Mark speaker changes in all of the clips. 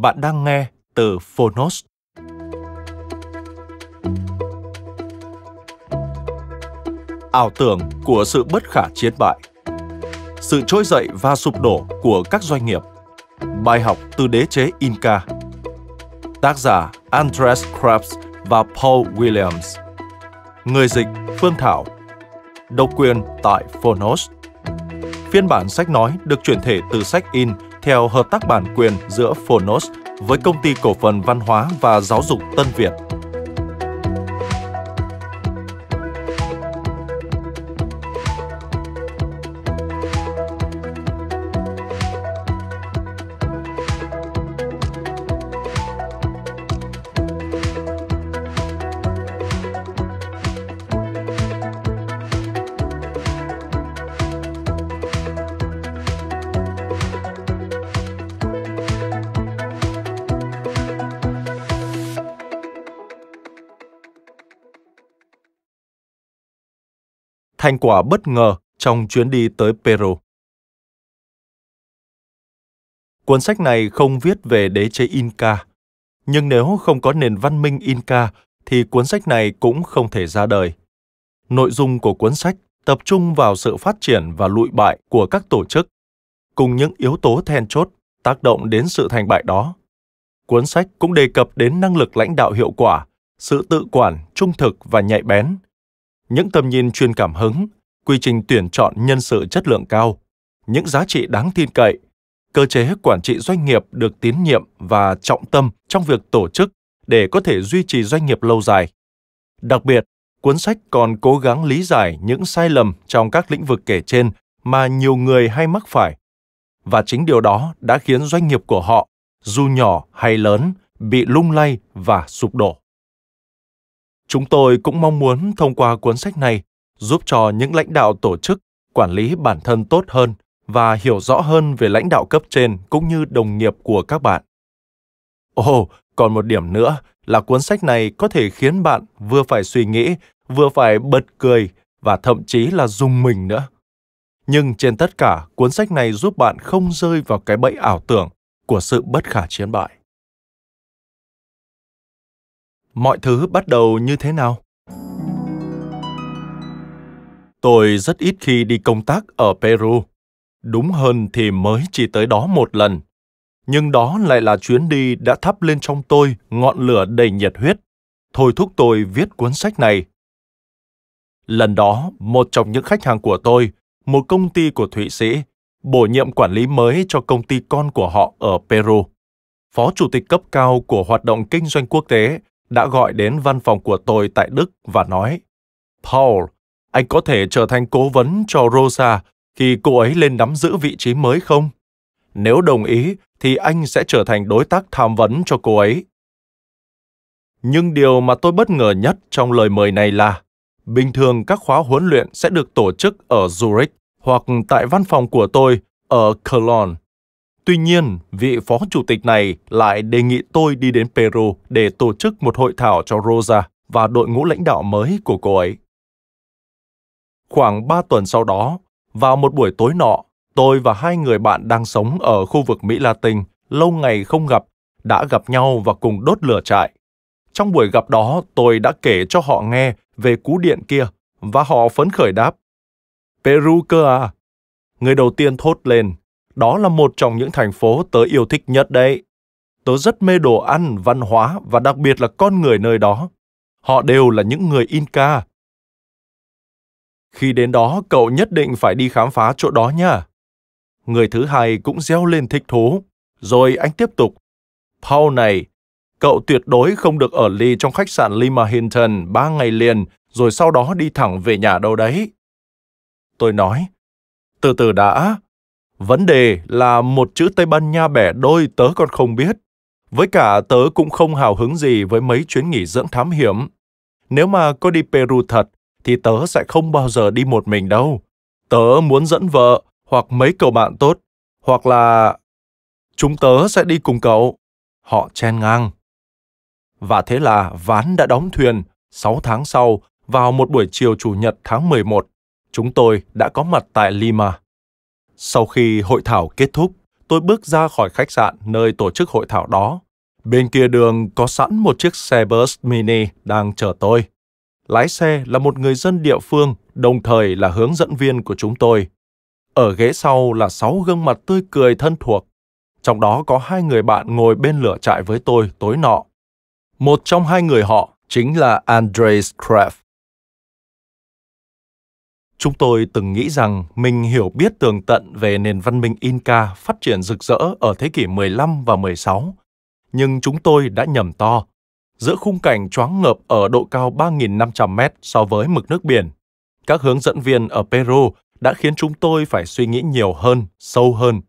Speaker 1: Bạn đang nghe từ Phonos. Ảo tưởng của sự bất khả chiến bại Sự trỗi dậy và sụp đổ của các doanh nghiệp Bài học từ đế chế Inca Tác giả Andres Krabs và Paul Williams Người dịch Phương Thảo Độc quyền tại Phonos Phiên bản sách nói được chuyển thể từ sách in theo hợp tác bản quyền giữa Phonos với công ty cổ phần văn hóa và giáo dục Tân Việt. thành quả bất ngờ trong chuyến đi tới Peru. Cuốn sách này không viết về đế chế Inca, nhưng nếu không có nền văn minh Inca thì cuốn sách này cũng không thể ra đời. Nội dung của cuốn sách tập trung vào sự phát triển và lụi bại của các tổ chức, cùng những yếu tố then chốt tác động đến sự thành bại đó. Cuốn sách cũng đề cập đến năng lực lãnh đạo hiệu quả, sự tự quản, trung thực và nhạy bén, những tầm nhìn truyền cảm hứng, quy trình tuyển chọn nhân sự chất lượng cao, những giá trị đáng tin cậy, cơ chế quản trị doanh nghiệp được tín nhiệm và trọng tâm trong việc tổ chức để có thể duy trì doanh nghiệp lâu dài. Đặc biệt, cuốn sách còn cố gắng lý giải những sai lầm trong các lĩnh vực kể trên mà nhiều người hay mắc phải. Và chính điều đó đã khiến doanh nghiệp của họ, dù nhỏ hay lớn, bị lung lay và sụp đổ. Chúng tôi cũng mong muốn thông qua cuốn sách này giúp cho những lãnh đạo tổ chức quản lý bản thân tốt hơn và hiểu rõ hơn về lãnh đạo cấp trên cũng như đồng nghiệp của các bạn. Ồ, oh, còn một điểm nữa là cuốn sách này có thể khiến bạn vừa phải suy nghĩ, vừa phải bật cười và thậm chí là dùng mình nữa. Nhưng trên tất cả, cuốn sách này giúp bạn không rơi vào cái bẫy ảo tưởng của sự bất khả chiến bại mọi thứ bắt đầu như thế nào? Tôi rất ít khi đi công tác ở Peru. Đúng hơn thì mới chỉ tới đó một lần. Nhưng đó lại là chuyến đi đã thắp lên trong tôi ngọn lửa đầy nhiệt huyết, thôi thúc tôi viết cuốn sách này. Lần đó, một trong những khách hàng của tôi, một công ty của Thụy Sĩ, bổ nhiệm quản lý mới cho công ty con của họ ở Peru. Phó chủ tịch cấp cao của hoạt động kinh doanh quốc tế đã gọi đến văn phòng của tôi tại Đức và nói, Paul, anh có thể trở thành cố vấn cho Rosa khi cô ấy lên nắm giữ vị trí mới không? Nếu đồng ý, thì anh sẽ trở thành đối tác tham vấn cho cô ấy. Nhưng điều mà tôi bất ngờ nhất trong lời mời này là, bình thường các khóa huấn luyện sẽ được tổ chức ở Zurich hoặc tại văn phòng của tôi ở Cologne. Tuy nhiên, vị phó chủ tịch này lại đề nghị tôi đi đến Peru để tổ chức một hội thảo cho Rosa và đội ngũ lãnh đạo mới của cô ấy. Khoảng 3 tuần sau đó, vào một buổi tối nọ, tôi và hai người bạn đang sống ở khu vực Mỹ Latin lâu ngày không gặp đã gặp nhau và cùng đốt lửa trại. Trong buổi gặp đó, tôi đã kể cho họ nghe về cú điện kia và họ phấn khởi đáp. Peru cơ à? Người đầu tiên thốt lên, đó là một trong những thành phố tớ yêu thích nhất đấy. Tớ rất mê đồ ăn, văn hóa và đặc biệt là con người nơi đó. Họ đều là những người Inca. Khi đến đó, cậu nhất định phải đi khám phá chỗ đó nha. Người thứ hai cũng reo lên thích thú. Rồi anh tiếp tục. Paul này, cậu tuyệt đối không được ở ly trong khách sạn Lima Hinton ba ngày liền, rồi sau đó đi thẳng về nhà đâu đấy. Tôi nói, từ từ đã, Vấn đề là một chữ Tây Ban Nha bẻ đôi tớ còn không biết. Với cả tớ cũng không hào hứng gì với mấy chuyến nghỉ dưỡng thám hiểm. Nếu mà có đi Peru thật, thì tớ sẽ không bao giờ đi một mình đâu. Tớ muốn dẫn vợ hoặc mấy cậu bạn tốt, hoặc là... Chúng tớ sẽ đi cùng cậu. Họ chen ngang. Và thế là ván đã đóng thuyền. Sáu tháng sau, vào một buổi chiều Chủ nhật tháng 11, chúng tôi đã có mặt tại Lima. Sau khi hội thảo kết thúc, tôi bước ra khỏi khách sạn nơi tổ chức hội thảo đó. Bên kia đường có sẵn một chiếc xe bus mini đang chờ tôi. Lái xe là một người dân địa phương, đồng thời là hướng dẫn viên của chúng tôi. Ở ghế sau là sáu gương mặt tươi cười thân thuộc. Trong đó có hai người bạn ngồi bên lửa trại với tôi tối nọ. Một trong hai người họ chính là Andres Kraft, Chúng tôi từng nghĩ rằng mình hiểu biết tường tận về nền văn minh Inca phát triển rực rỡ ở thế kỷ 15 và 16, nhưng chúng tôi đã nhầm to. Giữa khung cảnh choáng ngợp ở độ cao 3.500 mét so với mực nước biển, các hướng dẫn viên ở Peru đã khiến chúng tôi phải suy nghĩ nhiều hơn, sâu hơn.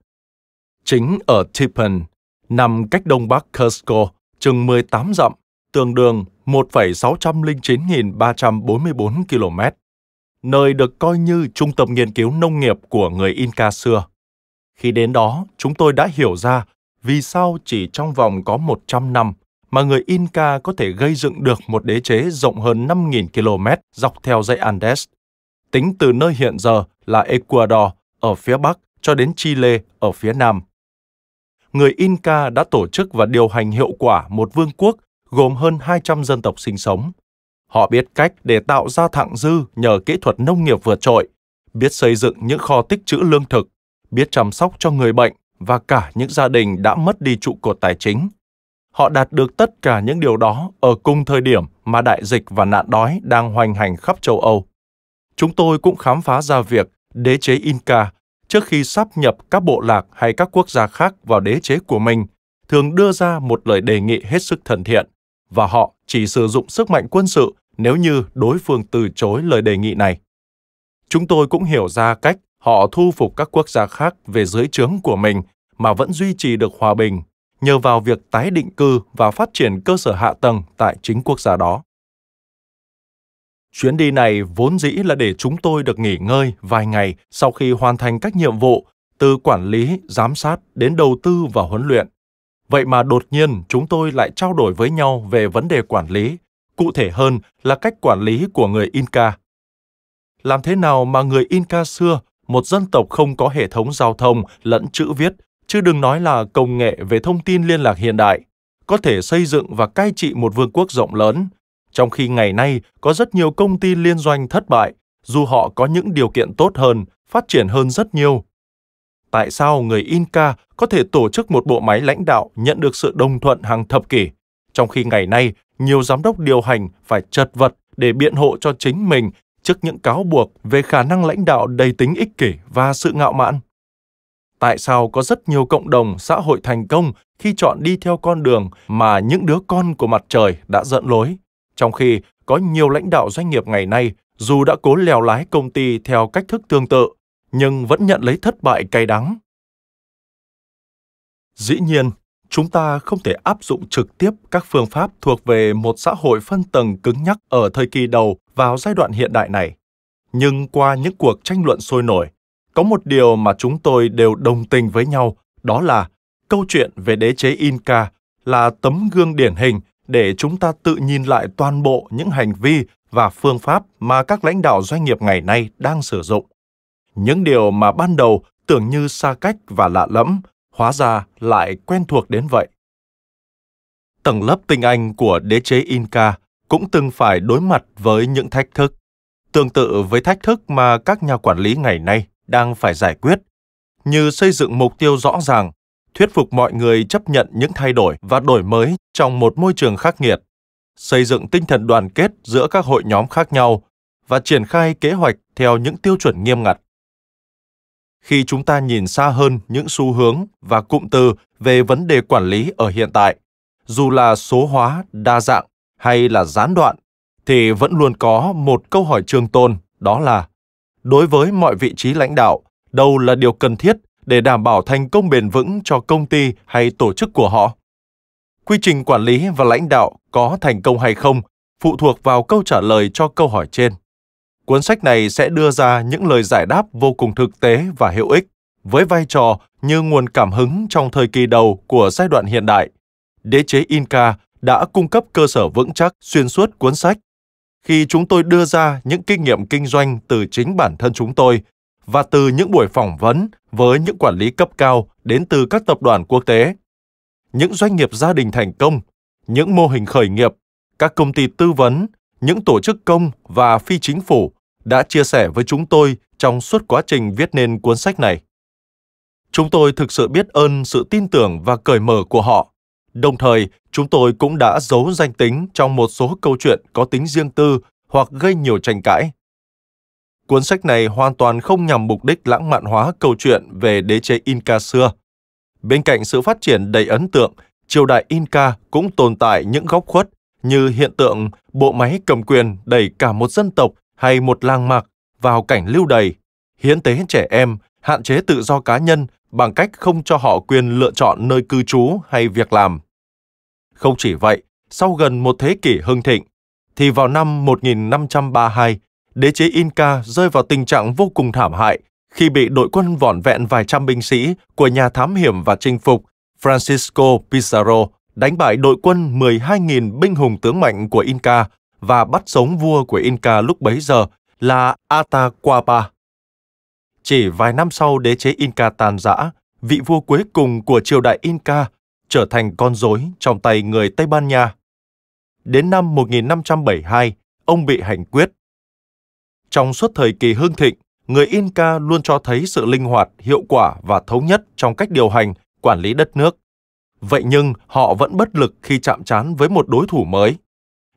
Speaker 1: Chính ở Tipan, nằm cách đông bắc Cusco, chừng 18 dặm, tương đương 1,609.344 km nơi được coi như trung tâm nghiên cứu nông nghiệp của người Inca xưa. Khi đến đó, chúng tôi đã hiểu ra vì sao chỉ trong vòng có 100 năm mà người Inca có thể gây dựng được một đế chế rộng hơn 5.000 km dọc theo dãy Andes. Tính từ nơi hiện giờ là Ecuador ở phía bắc cho đến Chile ở phía nam. Người Inca đã tổ chức và điều hành hiệu quả một vương quốc gồm hơn 200 dân tộc sinh sống – Họ biết cách để tạo ra thặng dư nhờ kỹ thuật nông nghiệp vượt trội, biết xây dựng những kho tích trữ lương thực, biết chăm sóc cho người bệnh và cả những gia đình đã mất đi trụ cột tài chính. Họ đạt được tất cả những điều đó ở cùng thời điểm mà đại dịch và nạn đói đang hoành hành khắp châu Âu. Chúng tôi cũng khám phá ra việc đế chế Inca trước khi sắp nhập các bộ lạc hay các quốc gia khác vào đế chế của mình thường đưa ra một lời đề nghị hết sức thân thiện và họ chỉ sử dụng sức mạnh quân sự nếu như đối phương từ chối lời đề nghị này. Chúng tôi cũng hiểu ra cách họ thu phục các quốc gia khác về dưới trướng của mình mà vẫn duy trì được hòa bình nhờ vào việc tái định cư và phát triển cơ sở hạ tầng tại chính quốc gia đó. Chuyến đi này vốn dĩ là để chúng tôi được nghỉ ngơi vài ngày sau khi hoàn thành các nhiệm vụ từ quản lý, giám sát đến đầu tư và huấn luyện. Vậy mà đột nhiên chúng tôi lại trao đổi với nhau về vấn đề quản lý cụ thể hơn là cách quản lý của người Inca. Làm thế nào mà người Inca xưa, một dân tộc không có hệ thống giao thông lẫn chữ viết, chứ đừng nói là công nghệ về thông tin liên lạc hiện đại, có thể xây dựng và cai trị một vương quốc rộng lớn, trong khi ngày nay có rất nhiều công ty liên doanh thất bại, dù họ có những điều kiện tốt hơn, phát triển hơn rất nhiều. Tại sao người Inca có thể tổ chức một bộ máy lãnh đạo nhận được sự đồng thuận hàng thập kỷ trong khi ngày nay nhiều giám đốc điều hành phải chật vật để biện hộ cho chính mình trước những cáo buộc về khả năng lãnh đạo đầy tính ích kỷ và sự ngạo mạn. Tại sao có rất nhiều cộng đồng xã hội thành công khi chọn đi theo con đường mà những đứa con của mặt trời đã dẫn lối, trong khi có nhiều lãnh đạo doanh nghiệp ngày nay dù đã cố lèo lái công ty theo cách thức tương tự nhưng vẫn nhận lấy thất bại cay đắng. Dĩ nhiên, chúng ta không thể áp dụng trực tiếp các phương pháp thuộc về một xã hội phân tầng cứng nhắc ở thời kỳ đầu vào giai đoạn hiện đại này nhưng qua những cuộc tranh luận sôi nổi có một điều mà chúng tôi đều đồng tình với nhau đó là câu chuyện về đế chế inca là tấm gương điển hình để chúng ta tự nhìn lại toàn bộ những hành vi và phương pháp mà các lãnh đạo doanh nghiệp ngày nay đang sử dụng những điều mà ban đầu tưởng như xa cách và lạ lẫm hóa ra lại quen thuộc đến vậy. Tầng lớp tinh anh của đế chế Inca cũng từng phải đối mặt với những thách thức, tương tự với thách thức mà các nhà quản lý ngày nay đang phải giải quyết, như xây dựng mục tiêu rõ ràng, thuyết phục mọi người chấp nhận những thay đổi và đổi mới trong một môi trường khắc nghiệt, xây dựng tinh thần đoàn kết giữa các hội nhóm khác nhau và triển khai kế hoạch theo những tiêu chuẩn nghiêm ngặt khi chúng ta nhìn xa hơn những xu hướng và cụm từ về vấn đề quản lý ở hiện tại dù là số hóa đa dạng hay là gián đoạn thì vẫn luôn có một câu hỏi trường tồn đó là đối với mọi vị trí lãnh đạo đâu là điều cần thiết để đảm bảo thành công bền vững cho công ty hay tổ chức của họ quy trình quản lý và lãnh đạo có thành công hay không phụ thuộc vào câu trả lời cho câu hỏi trên Cuốn sách này sẽ đưa ra những lời giải đáp vô cùng thực tế và hữu ích, với vai trò như nguồn cảm hứng trong thời kỳ đầu của giai đoạn hiện đại. Đế chế Inca đã cung cấp cơ sở vững chắc xuyên suốt cuốn sách. Khi chúng tôi đưa ra những kinh nghiệm kinh doanh từ chính bản thân chúng tôi và từ những buổi phỏng vấn với những quản lý cấp cao đến từ các tập đoàn quốc tế, những doanh nghiệp gia đình thành công, những mô hình khởi nghiệp, các công ty tư vấn những tổ chức công và phi chính phủ đã chia sẻ với chúng tôi trong suốt quá trình viết nên cuốn sách này. Chúng tôi thực sự biết ơn sự tin tưởng và cởi mở của họ. Đồng thời, chúng tôi cũng đã giấu danh tính trong một số câu chuyện có tính riêng tư hoặc gây nhiều tranh cãi. Cuốn sách này hoàn toàn không nhằm mục đích lãng mạn hóa câu chuyện về đế chế Inca xưa. Bên cạnh sự phát triển đầy ấn tượng, triều đại Inca cũng tồn tại những góc khuất như hiện tượng bộ máy cầm quyền đẩy cả một dân tộc hay một làng mạc vào cảnh lưu đày, hiến tế trẻ em, hạn chế tự do cá nhân bằng cách không cho họ quyền lựa chọn nơi cư trú hay việc làm. Không chỉ vậy, sau gần một thế kỷ hưng thịnh, thì vào năm 1532, đế chế Inca rơi vào tình trạng vô cùng thảm hại khi bị đội quân vỏn vẹn vài trăm binh sĩ của nhà thám hiểm và chinh phục Francisco Pizarro đánh bại đội quân 12.000 binh hùng tướng mạnh của Inca và bắt sống vua của Inca lúc bấy giờ là Atahualpa. Chỉ vài năm sau đế chế Inca tàn rã, vị vua cuối cùng của triều đại Inca trở thành con rối trong tay người Tây Ban Nha. Đến năm 1572, ông bị hành quyết. Trong suốt thời kỳ hưng thịnh, người Inca luôn cho thấy sự linh hoạt, hiệu quả và thống nhất trong cách điều hành, quản lý đất nước vậy nhưng họ vẫn bất lực khi chạm trán với một đối thủ mới.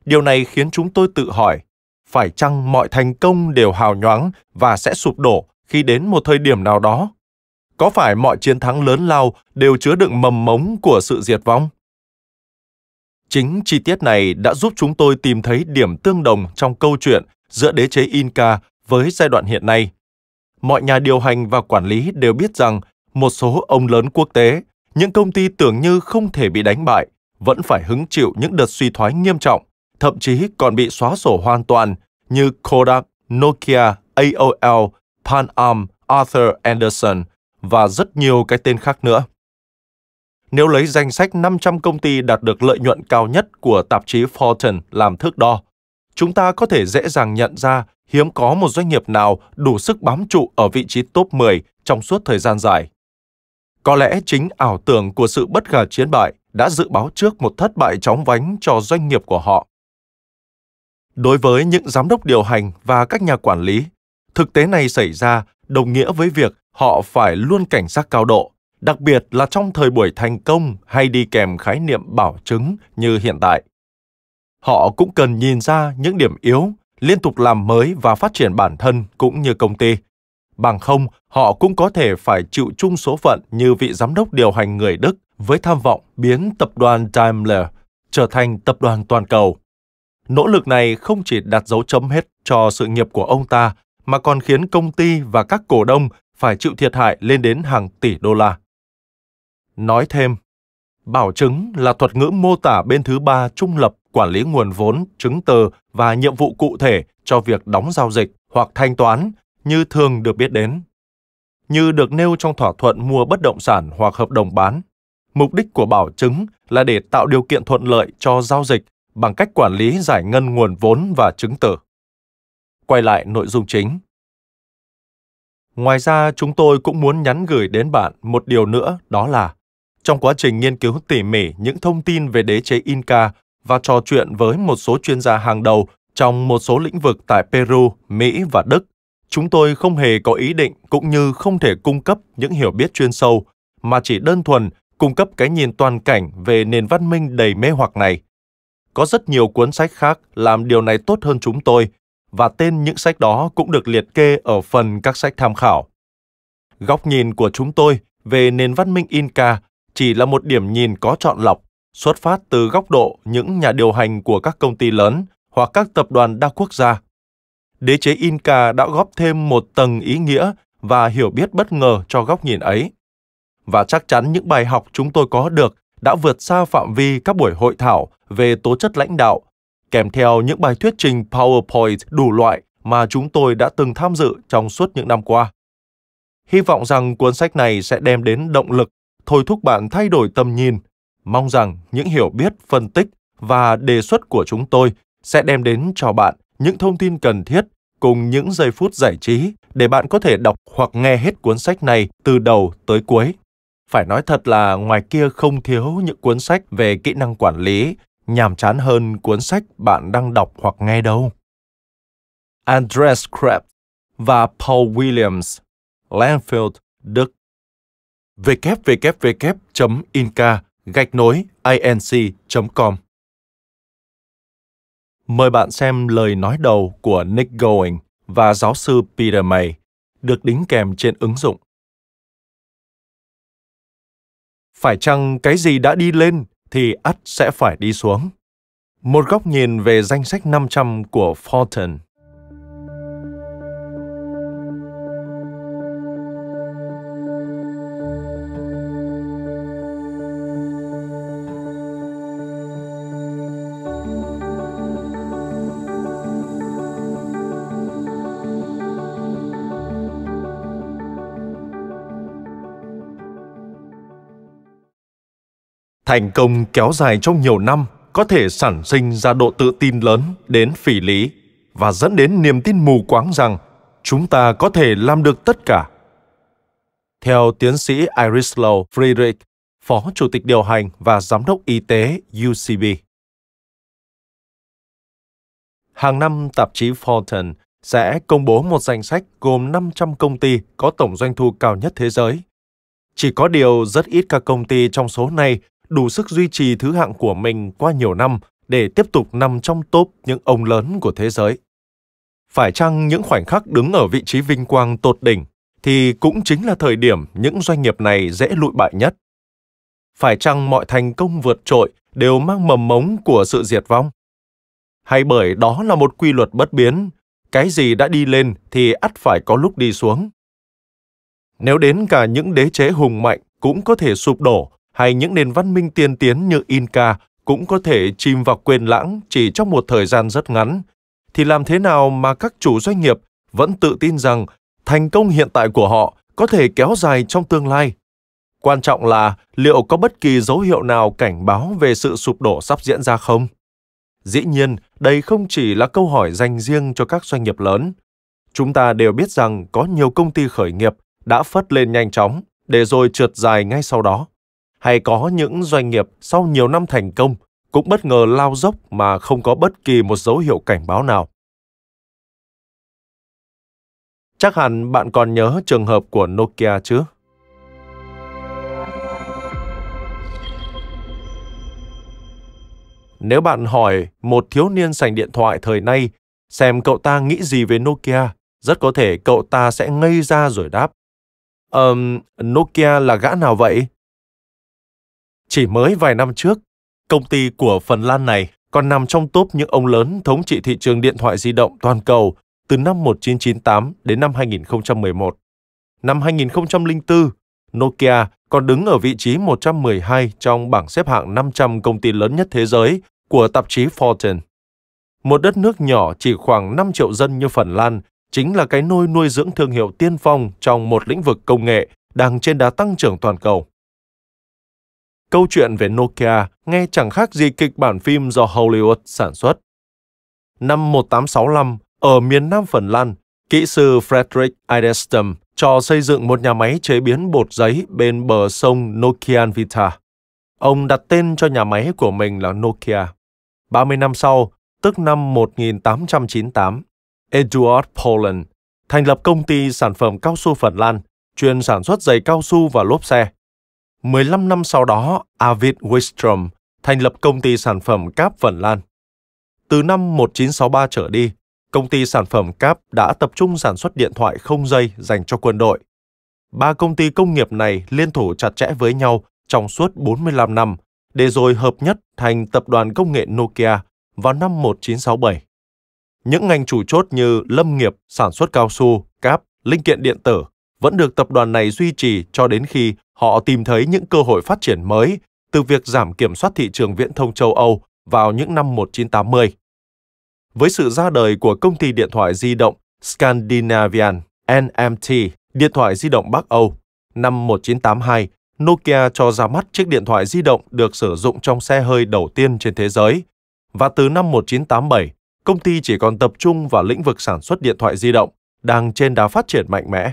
Speaker 1: Điều này khiến chúng tôi tự hỏi, phải chăng mọi thành công đều hào nhoáng và sẽ sụp đổ khi đến một thời điểm nào đó? Có phải mọi chiến thắng lớn lao đều chứa đựng mầm mống của sự diệt vong? Chính chi tiết này đã giúp chúng tôi tìm thấy điểm tương đồng trong câu chuyện giữa đế chế Inca với giai đoạn hiện nay. Mọi nhà điều hành và quản lý đều biết rằng một số ông lớn quốc tế những công ty tưởng như không thể bị đánh bại vẫn phải hứng chịu những đợt suy thoái nghiêm trọng, thậm chí còn bị xóa sổ hoàn toàn như Kodak, Nokia, AOL, Pan Am, Arthur Anderson và rất nhiều cái tên khác nữa. Nếu lấy danh sách 500 công ty đạt được lợi nhuận cao nhất của tạp chí Fortune làm thước đo, chúng ta có thể dễ dàng nhận ra hiếm có một doanh nghiệp nào đủ sức bám trụ ở vị trí top 10 trong suốt thời gian dài. Có lẽ chính ảo tưởng của sự bất ngờ chiến bại đã dự báo trước một thất bại chóng vánh cho doanh nghiệp của họ. Đối với những giám đốc điều hành và các nhà quản lý, thực tế này xảy ra đồng nghĩa với việc họ phải luôn cảnh giác cao độ, đặc biệt là trong thời buổi thành công hay đi kèm khái niệm bảo chứng như hiện tại. Họ cũng cần nhìn ra những điểm yếu, liên tục làm mới và phát triển bản thân cũng như công ty Bằng không, họ cũng có thể phải chịu chung số phận như vị giám đốc điều hành người Đức với tham vọng biến tập đoàn Daimler trở thành tập đoàn toàn cầu. Nỗ lực này không chỉ đặt dấu chấm hết cho sự nghiệp của ông ta, mà còn khiến công ty và các cổ đông phải chịu thiệt hại lên đến hàng tỷ đô la. Nói thêm, bảo chứng là thuật ngữ mô tả bên thứ ba trung lập quản lý nguồn vốn, chứng từ và nhiệm vụ cụ thể cho việc đóng giao dịch hoặc thanh toán như thường được biết đến. Như được nêu trong thỏa thuận mua bất động sản hoặc hợp đồng bán, mục đích của bảo chứng là để tạo điều kiện thuận lợi cho giao dịch bằng cách quản lý giải ngân nguồn vốn và chứng tử. Quay lại nội dung chính. Ngoài ra, chúng tôi cũng muốn nhắn gửi đến bạn một điều nữa đó là trong quá trình nghiên cứu tỉ mỉ những thông tin về đế chế Inca và trò chuyện với một số chuyên gia hàng đầu trong một số lĩnh vực tại Peru, Mỹ và Đức, Chúng tôi không hề có ý định cũng như không thể cung cấp những hiểu biết chuyên sâu, mà chỉ đơn thuần cung cấp cái nhìn toàn cảnh về nền văn minh đầy mê hoặc này. Có rất nhiều cuốn sách khác làm điều này tốt hơn chúng tôi, và tên những sách đó cũng được liệt kê ở phần các sách tham khảo. Góc nhìn của chúng tôi về nền văn minh Inca chỉ là một điểm nhìn có chọn lọc, xuất phát từ góc độ những nhà điều hành của các công ty lớn hoặc các tập đoàn đa quốc gia đế chế Inca đã góp thêm một tầng ý nghĩa và hiểu biết bất ngờ cho góc nhìn ấy. Và chắc chắn những bài học chúng tôi có được đã vượt xa phạm vi các buổi hội thảo về tố chất lãnh đạo, kèm theo những bài thuyết trình PowerPoint đủ loại mà chúng tôi đã từng tham dự trong suốt những năm qua. Hy vọng rằng cuốn sách này sẽ đem đến động lực, thôi thúc bạn thay đổi tầm nhìn. Mong rằng những hiểu biết, phân tích và đề xuất của chúng tôi sẽ đem đến cho bạn những thông tin cần thiết cùng những giây phút giải trí để bạn có thể đọc hoặc nghe hết cuốn sách này từ đầu tới cuối. Phải nói thật là ngoài kia không thiếu những cuốn sách về kỹ năng quản lý, nhàm chán hơn cuốn sách bạn đang đọc hoặc nghe đâu. Andreas Krebs và Paul Williams, Lanfield, Đức. www.inca gạch nối inc.com Mời bạn xem lời nói đầu của Nick Going và giáo sư Peter May được đính kèm trên ứng dụng. Phải chăng cái gì đã đi lên thì ắt sẽ phải đi xuống? Một góc nhìn về danh sách 500 của Fortune. Thành công kéo dài trong nhiều năm có thể sản sinh ra độ tự tin lớn đến phỉ lý và dẫn đến niềm tin mù quáng rằng chúng ta có thể làm được tất cả. Theo tiến sĩ Iris Irislow Friedrich, Phó Chủ tịch điều hành và Giám đốc Y tế UCB. Hàng năm, tạp chí Fortune sẽ công bố một danh sách gồm 500 công ty có tổng doanh thu cao nhất thế giới. Chỉ có điều rất ít các công ty trong số này đủ sức duy trì thứ hạng của mình qua nhiều năm để tiếp tục nằm trong top những ông lớn của thế giới. Phải chăng những khoảnh khắc đứng ở vị trí vinh quang tột đỉnh thì cũng chính là thời điểm những doanh nghiệp này dễ lụi bại nhất? Phải chăng mọi thành công vượt trội đều mang mầm mống của sự diệt vong? Hay bởi đó là một quy luật bất biến, cái gì đã đi lên thì ắt phải có lúc đi xuống? Nếu đến cả những đế chế hùng mạnh cũng có thể sụp đổ hay những nền văn minh tiên tiến như Inca cũng có thể chìm vào quên lãng chỉ trong một thời gian rất ngắn, thì làm thế nào mà các chủ doanh nghiệp vẫn tự tin rằng thành công hiện tại của họ có thể kéo dài trong tương lai? Quan trọng là liệu có bất kỳ dấu hiệu nào cảnh báo về sự sụp đổ sắp diễn ra không? Dĩ nhiên, đây không chỉ là câu hỏi dành riêng cho các doanh nghiệp lớn. Chúng ta đều biết rằng có nhiều công ty khởi nghiệp đã phất lên nhanh chóng để rồi trượt dài ngay sau đó hay có những doanh nghiệp sau nhiều năm thành công cũng bất ngờ lao dốc mà không có bất kỳ một dấu hiệu cảnh báo nào. Chắc hẳn bạn còn nhớ trường hợp của Nokia chứ? Nếu bạn hỏi một thiếu niên sành điện thoại thời nay xem cậu ta nghĩ gì về Nokia, rất có thể cậu ta sẽ ngây ra rồi đáp. Ờm, um, Nokia là gã nào vậy? Chỉ mới vài năm trước, công ty của Phần Lan này còn nằm trong top những ông lớn thống trị thị trường điện thoại di động toàn cầu từ năm 1998 đến năm 2011. Năm 2004, Nokia còn đứng ở vị trí 112 trong bảng xếp hạng 500 công ty lớn nhất thế giới của tạp chí Fortune. Một đất nước nhỏ chỉ khoảng 5 triệu dân như Phần Lan chính là cái nôi nuôi dưỡng thương hiệu tiên phong trong một lĩnh vực công nghệ đang trên đá tăng trưởng toàn cầu. Câu chuyện về Nokia nghe chẳng khác gì kịch bản phim do Hollywood sản xuất. Năm 1865, ở miền Nam Phần Lan, kỹ sư Frederick Idestam cho xây dựng một nhà máy chế biến bột giấy bên bờ sông Nokian Vita. Ông đặt tên cho nhà máy của mình là Nokia. 30 năm sau, tức năm 1898, Eduard Poland thành lập công ty sản phẩm cao su Phần Lan, chuyên sản xuất giày cao su và lốp xe. 15 năm sau đó, Arvid Wistrom thành lập công ty sản phẩm cáp Phần Lan. Từ năm 1963 trở đi, công ty sản phẩm cáp đã tập trung sản xuất điện thoại không dây dành cho quân đội. Ba công ty công nghiệp này liên thủ chặt chẽ với nhau trong suốt 45 năm, để rồi hợp nhất thành tập đoàn công nghệ Nokia vào năm 1967. Những ngành chủ chốt như lâm nghiệp, sản xuất cao su, cáp, linh kiện điện tử vẫn được tập đoàn này duy trì cho đến khi họ tìm thấy những cơ hội phát triển mới từ việc giảm kiểm soát thị trường viễn thông châu Âu vào những năm 1980. Với sự ra đời của công ty điện thoại di động Scandinavian NMT, điện thoại di động Bắc Âu, năm 1982, Nokia cho ra mắt chiếc điện thoại di động được sử dụng trong xe hơi đầu tiên trên thế giới. Và từ năm 1987, công ty chỉ còn tập trung vào lĩnh vực sản xuất điện thoại di động, đang trên đá phát triển mạnh mẽ.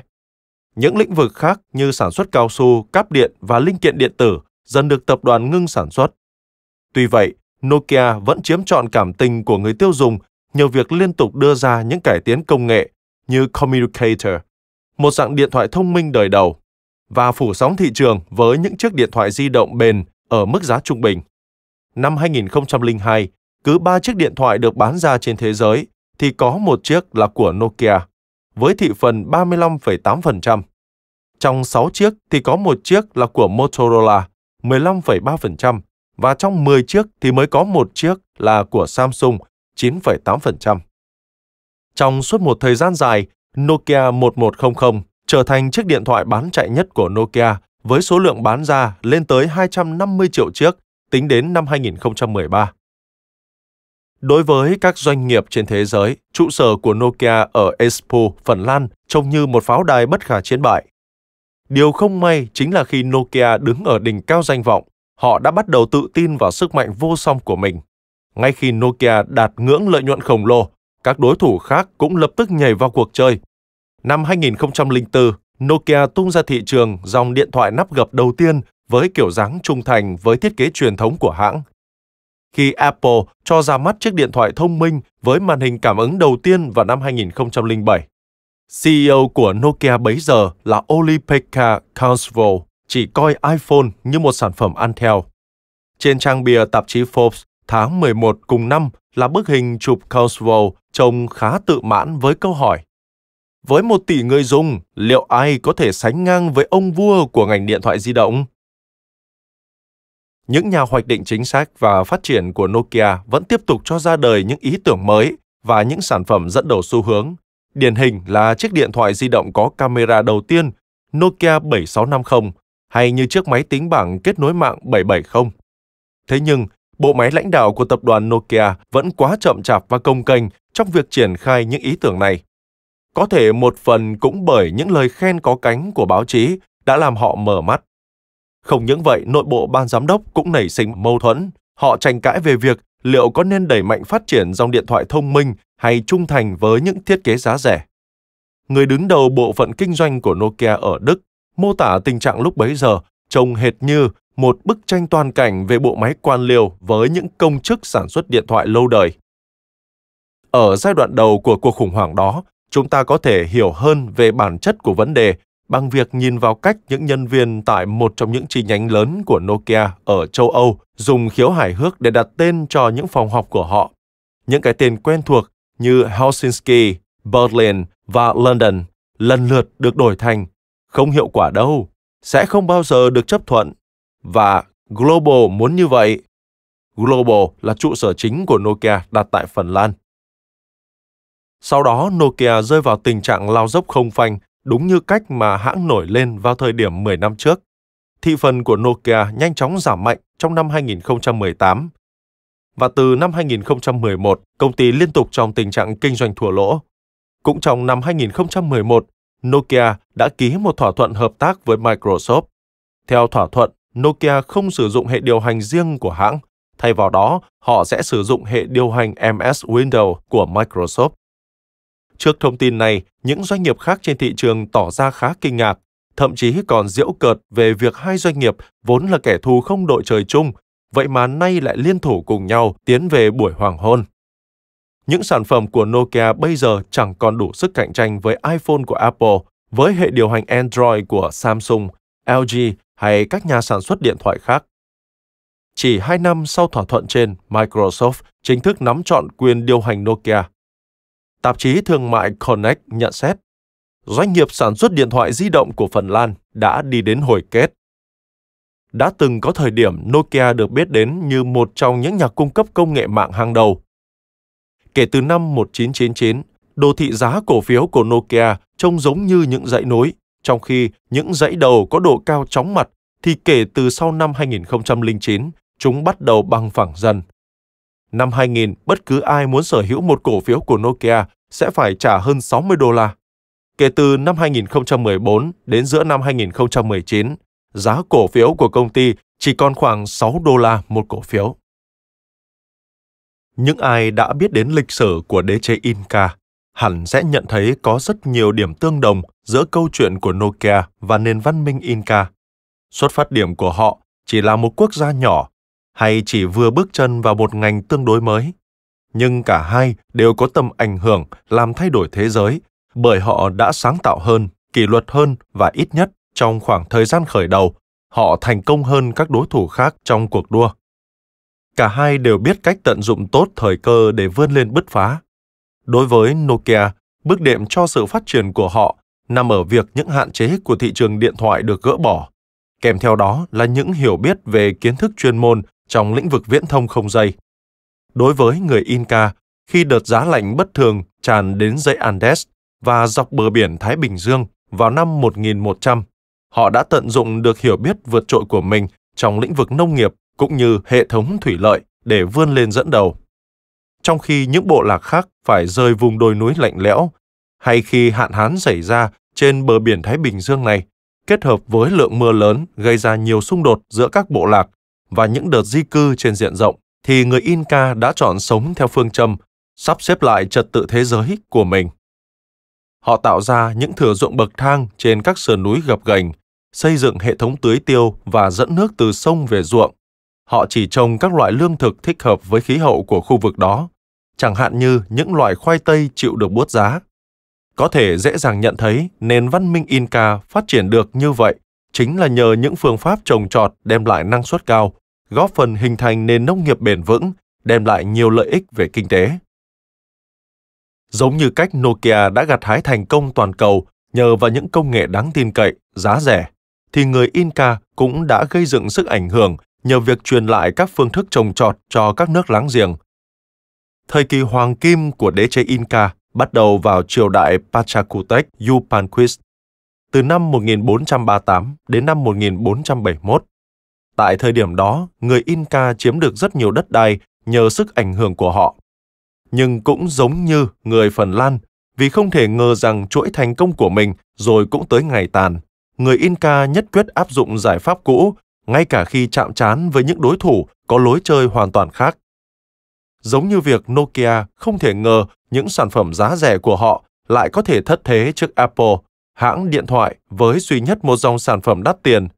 Speaker 1: Những lĩnh vực khác như sản xuất cao su, cáp điện và linh kiện điện tử dần được tập đoàn ngưng sản xuất. Tuy vậy, Nokia vẫn chiếm trọn cảm tình của người tiêu dùng nhờ việc liên tục đưa ra những cải tiến công nghệ như Communicator, một dạng điện thoại thông minh đời đầu, và phủ sóng thị trường với những chiếc điện thoại di động bền ở mức giá trung bình. Năm 2002, cứ 3 chiếc điện thoại được bán ra trên thế giới thì có một chiếc là của Nokia với thị phần 35,8%. Trong 6 chiếc thì có một chiếc là của Motorola 15,3% và trong 10 chiếc thì mới có một chiếc là của Samsung 9,8%. Trong suốt một thời gian dài, Nokia 1100 trở thành chiếc điện thoại bán chạy nhất của Nokia với số lượng bán ra lên tới 250 triệu chiếc tính đến năm 2013. Đối với các doanh nghiệp trên thế giới, trụ sở của Nokia ở Espoo, Phần Lan trông như một pháo đài bất khả chiến bại. Điều không may chính là khi Nokia đứng ở đỉnh cao danh vọng, họ đã bắt đầu tự tin vào sức mạnh vô song của mình. Ngay khi Nokia đạt ngưỡng lợi nhuận khổng lồ, các đối thủ khác cũng lập tức nhảy vào cuộc chơi. Năm 2004, Nokia tung ra thị trường dòng điện thoại nắp gập đầu tiên với kiểu dáng trung thành với thiết kế truyền thống của hãng – khi Apple cho ra mắt chiếc điện thoại thông minh với màn hình cảm ứng đầu tiên vào năm 2007. CEO của Nokia bấy giờ là Olli-Pekka Council chỉ coi iPhone như một sản phẩm ăn theo. Trên trang bìa tạp chí Forbes tháng 11 cùng năm là bức hình chụp Council trông khá tự mãn với câu hỏi với một tỷ người dùng, liệu ai có thể sánh ngang với ông vua của ngành điện thoại di động? những nhà hoạch định chính sách và phát triển của Nokia vẫn tiếp tục cho ra đời những ý tưởng mới và những sản phẩm dẫn đầu xu hướng. Điển hình là chiếc điện thoại di động có camera đầu tiên Nokia 7650 hay như chiếc máy tính bảng kết nối mạng 770. Thế nhưng, bộ máy lãnh đạo của tập đoàn Nokia vẫn quá chậm chạp và công kênh trong việc triển khai những ý tưởng này. Có thể một phần cũng bởi những lời khen có cánh của báo chí đã làm họ mở mắt không những vậy, nội bộ ban giám đốc cũng nảy sinh mâu thuẫn. Họ tranh cãi về việc liệu có nên đẩy mạnh phát triển dòng điện thoại thông minh hay trung thành với những thiết kế giá rẻ. Người đứng đầu bộ phận kinh doanh của Nokia ở Đức mô tả tình trạng lúc bấy giờ trông hệt như một bức tranh toàn cảnh về bộ máy quan liêu với những công chức sản xuất điện thoại lâu đời. Ở giai đoạn đầu của cuộc khủng hoảng đó, chúng ta có thể hiểu hơn về bản chất của vấn đề bằng việc nhìn vào cách những nhân viên tại một trong những chi nhánh lớn của Nokia ở châu Âu dùng khiếu hài hước để đặt tên cho những phòng học của họ. Những cái tên quen thuộc như Helsinki, Berlin và London lần lượt được đổi thành không hiệu quả đâu, sẽ không bao giờ được chấp thuận và Global muốn như vậy. Global là trụ sở chính của Nokia đặt tại Phần Lan. Sau đó, Nokia rơi vào tình trạng lao dốc không phanh đúng như cách mà hãng nổi lên vào thời điểm 10 năm trước. Thị phần của Nokia nhanh chóng giảm mạnh trong năm 2018. Và từ năm 2011, công ty liên tục trong tình trạng kinh doanh thua lỗ. Cũng trong năm 2011, Nokia đã ký một thỏa thuận hợp tác với Microsoft. Theo thỏa thuận, Nokia không sử dụng hệ điều hành riêng của hãng, thay vào đó họ sẽ sử dụng hệ điều hành MS Windows của Microsoft. Trước thông tin này, những doanh nghiệp khác trên thị trường tỏ ra khá kinh ngạc, thậm chí còn diễu cợt về việc hai doanh nghiệp vốn là kẻ thù không đội trời chung, vậy mà nay lại liên thủ cùng nhau tiến về buổi hoàng hôn. Những sản phẩm của Nokia bây giờ chẳng còn đủ sức cạnh tranh với iPhone của Apple, với hệ điều hành Android của Samsung, LG hay các nhà sản xuất điện thoại khác. Chỉ hai năm sau thỏa thuận trên, Microsoft chính thức nắm trọn quyền điều hành Nokia – tạp chí thương mại Connect nhận xét, doanh nghiệp sản xuất điện thoại di động của Phần Lan đã đi đến hồi kết. Đã từng có thời điểm Nokia được biết đến như một trong những nhà cung cấp công nghệ mạng hàng đầu. Kể từ năm 1999, đồ thị giá cổ phiếu của Nokia trông giống như những dãy núi, trong khi những dãy đầu có độ cao chóng mặt thì kể từ sau năm 2009, chúng bắt đầu băng phẳng dần – Năm 2000, bất cứ ai muốn sở hữu một cổ phiếu của Nokia sẽ phải trả hơn 60 đô la. Kể từ năm 2014 đến giữa năm 2019, giá cổ phiếu của công ty chỉ còn khoảng 6 đô la một cổ phiếu. Những ai đã biết đến lịch sử của đế chế Inca hẳn sẽ nhận thấy có rất nhiều điểm tương đồng giữa câu chuyện của Nokia và nền văn minh Inca. Xuất phát điểm của họ chỉ là một quốc gia nhỏ hay chỉ vừa bước chân vào một ngành tương đối mới nhưng cả hai đều có tầm ảnh hưởng làm thay đổi thế giới bởi họ đã sáng tạo hơn kỷ luật hơn và ít nhất trong khoảng thời gian khởi đầu họ thành công hơn các đối thủ khác trong cuộc đua cả hai đều biết cách tận dụng tốt thời cơ để vươn lên bứt phá đối với nokia bước đệm cho sự phát triển của họ nằm ở việc những hạn chế của thị trường điện thoại được gỡ bỏ kèm theo đó là những hiểu biết về kiến thức chuyên môn trong lĩnh vực viễn thông không dây. Đối với người Inca, khi đợt giá lạnh bất thường tràn đến dãy Andes và dọc bờ biển Thái Bình Dương vào năm 1100, họ đã tận dụng được hiểu biết vượt trội của mình trong lĩnh vực nông nghiệp cũng như hệ thống thủy lợi để vươn lên dẫn đầu. Trong khi những bộ lạc khác phải rơi vùng đồi núi lạnh lẽo, hay khi hạn hán xảy ra trên bờ biển Thái Bình Dương này, kết hợp với lượng mưa lớn gây ra nhiều xung đột giữa các bộ lạc và những đợt di cư trên diện rộng, thì người Inca đã chọn sống theo phương châm sắp xếp lại trật tự thế giới của mình. Họ tạo ra những thửa ruộng bậc thang trên các sườn núi gập ghềnh, xây dựng hệ thống tưới tiêu và dẫn nước từ sông về ruộng. Họ chỉ trồng các loại lương thực thích hợp với khí hậu của khu vực đó, chẳng hạn như những loại khoai tây chịu được buốt giá. Có thể dễ dàng nhận thấy nền văn minh Inca phát triển được như vậy chính là nhờ những phương pháp trồng trọt đem lại năng suất cao, góp phần hình thành nền nông nghiệp bền vững, đem lại nhiều lợi ích về kinh tế. Giống như cách Nokia đã gặt hái thành công toàn cầu nhờ vào những công nghệ đáng tin cậy, giá rẻ, thì người Inca cũng đã gây dựng sức ảnh hưởng nhờ việc truyền lại các phương thức trồng trọt cho các nước láng giềng. Thời kỳ hoàng kim của đế chế Inca bắt đầu vào triều đại Pachacutec Yupanquist từ năm 1438 đến năm 1471. Tại thời điểm đó, người Inca chiếm được rất nhiều đất đai nhờ sức ảnh hưởng của họ. Nhưng cũng giống như người Phần Lan, vì không thể ngờ rằng chuỗi thành công của mình rồi cũng tới ngày tàn, người Inca nhất quyết áp dụng giải pháp cũ, ngay cả khi chạm trán với những đối thủ có lối chơi hoàn toàn khác. Giống như việc Nokia không thể ngờ những sản phẩm giá rẻ của họ lại có thể thất thế trước Apple hãng điện thoại với duy nhất một dòng sản phẩm đắt tiền,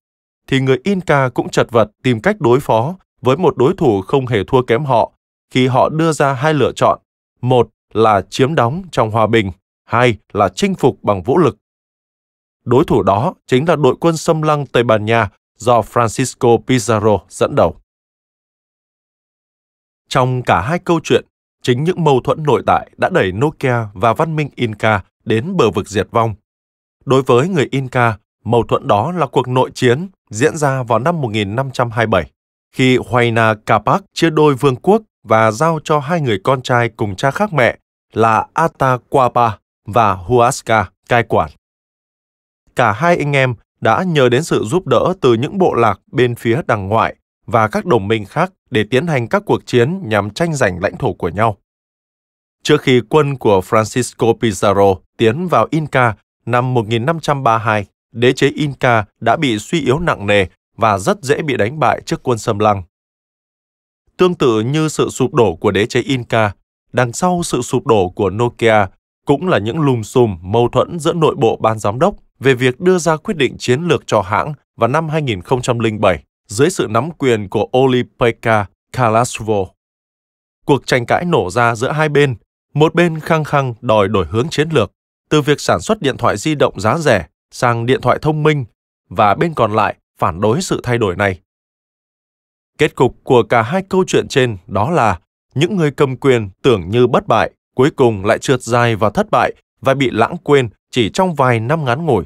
Speaker 1: thì người Inca cũng chật vật tìm cách đối phó với một đối thủ không hề thua kém họ khi họ đưa ra hai lựa chọn. Một là chiếm đóng trong hòa bình, hai là chinh phục bằng vũ lực. Đối thủ đó chính là đội quân xâm lăng Tây Ban Nha do Francisco Pizarro dẫn đầu. Trong cả hai câu chuyện, chính những mâu thuẫn nội tại đã đẩy Nokia và văn minh Inca đến bờ vực diệt vong Đối với người Inca, mâu thuẫn đó là cuộc nội chiến diễn ra vào năm 1527, khi Huayna Capac chia đôi vương quốc và giao cho hai người con trai cùng cha khác mẹ là Atahualpa và Huasca cai quản. Cả hai anh em đã nhờ đến sự giúp đỡ từ những bộ lạc bên phía đằng ngoại và các đồng minh khác để tiến hành các cuộc chiến nhằm tranh giành lãnh thổ của nhau. Trước khi quân của Francisco Pizarro tiến vào Inca Năm 1532, đế chế Inca đã bị suy yếu nặng nề và rất dễ bị đánh bại trước quân xâm lăng. Tương tự như sự sụp đổ của đế chế Inca, đằng sau sự sụp đổ của Nokia cũng là những lùm xùm mâu thuẫn giữa nội bộ ban giám đốc về việc đưa ra quyết định chiến lược cho hãng vào năm 2007 dưới sự nắm quyền của Olli-Pekka Kalasvo. Cuộc tranh cãi nổ ra giữa hai bên, một bên khăng khăng đòi đổi hướng chiến lược, từ việc sản xuất điện thoại di động giá rẻ sang điện thoại thông minh và bên còn lại phản đối sự thay đổi này. Kết cục của cả hai câu chuyện trên đó là những người cầm quyền tưởng như bất bại, cuối cùng lại trượt dài và thất bại và bị lãng quên chỉ trong vài năm ngắn ngủi.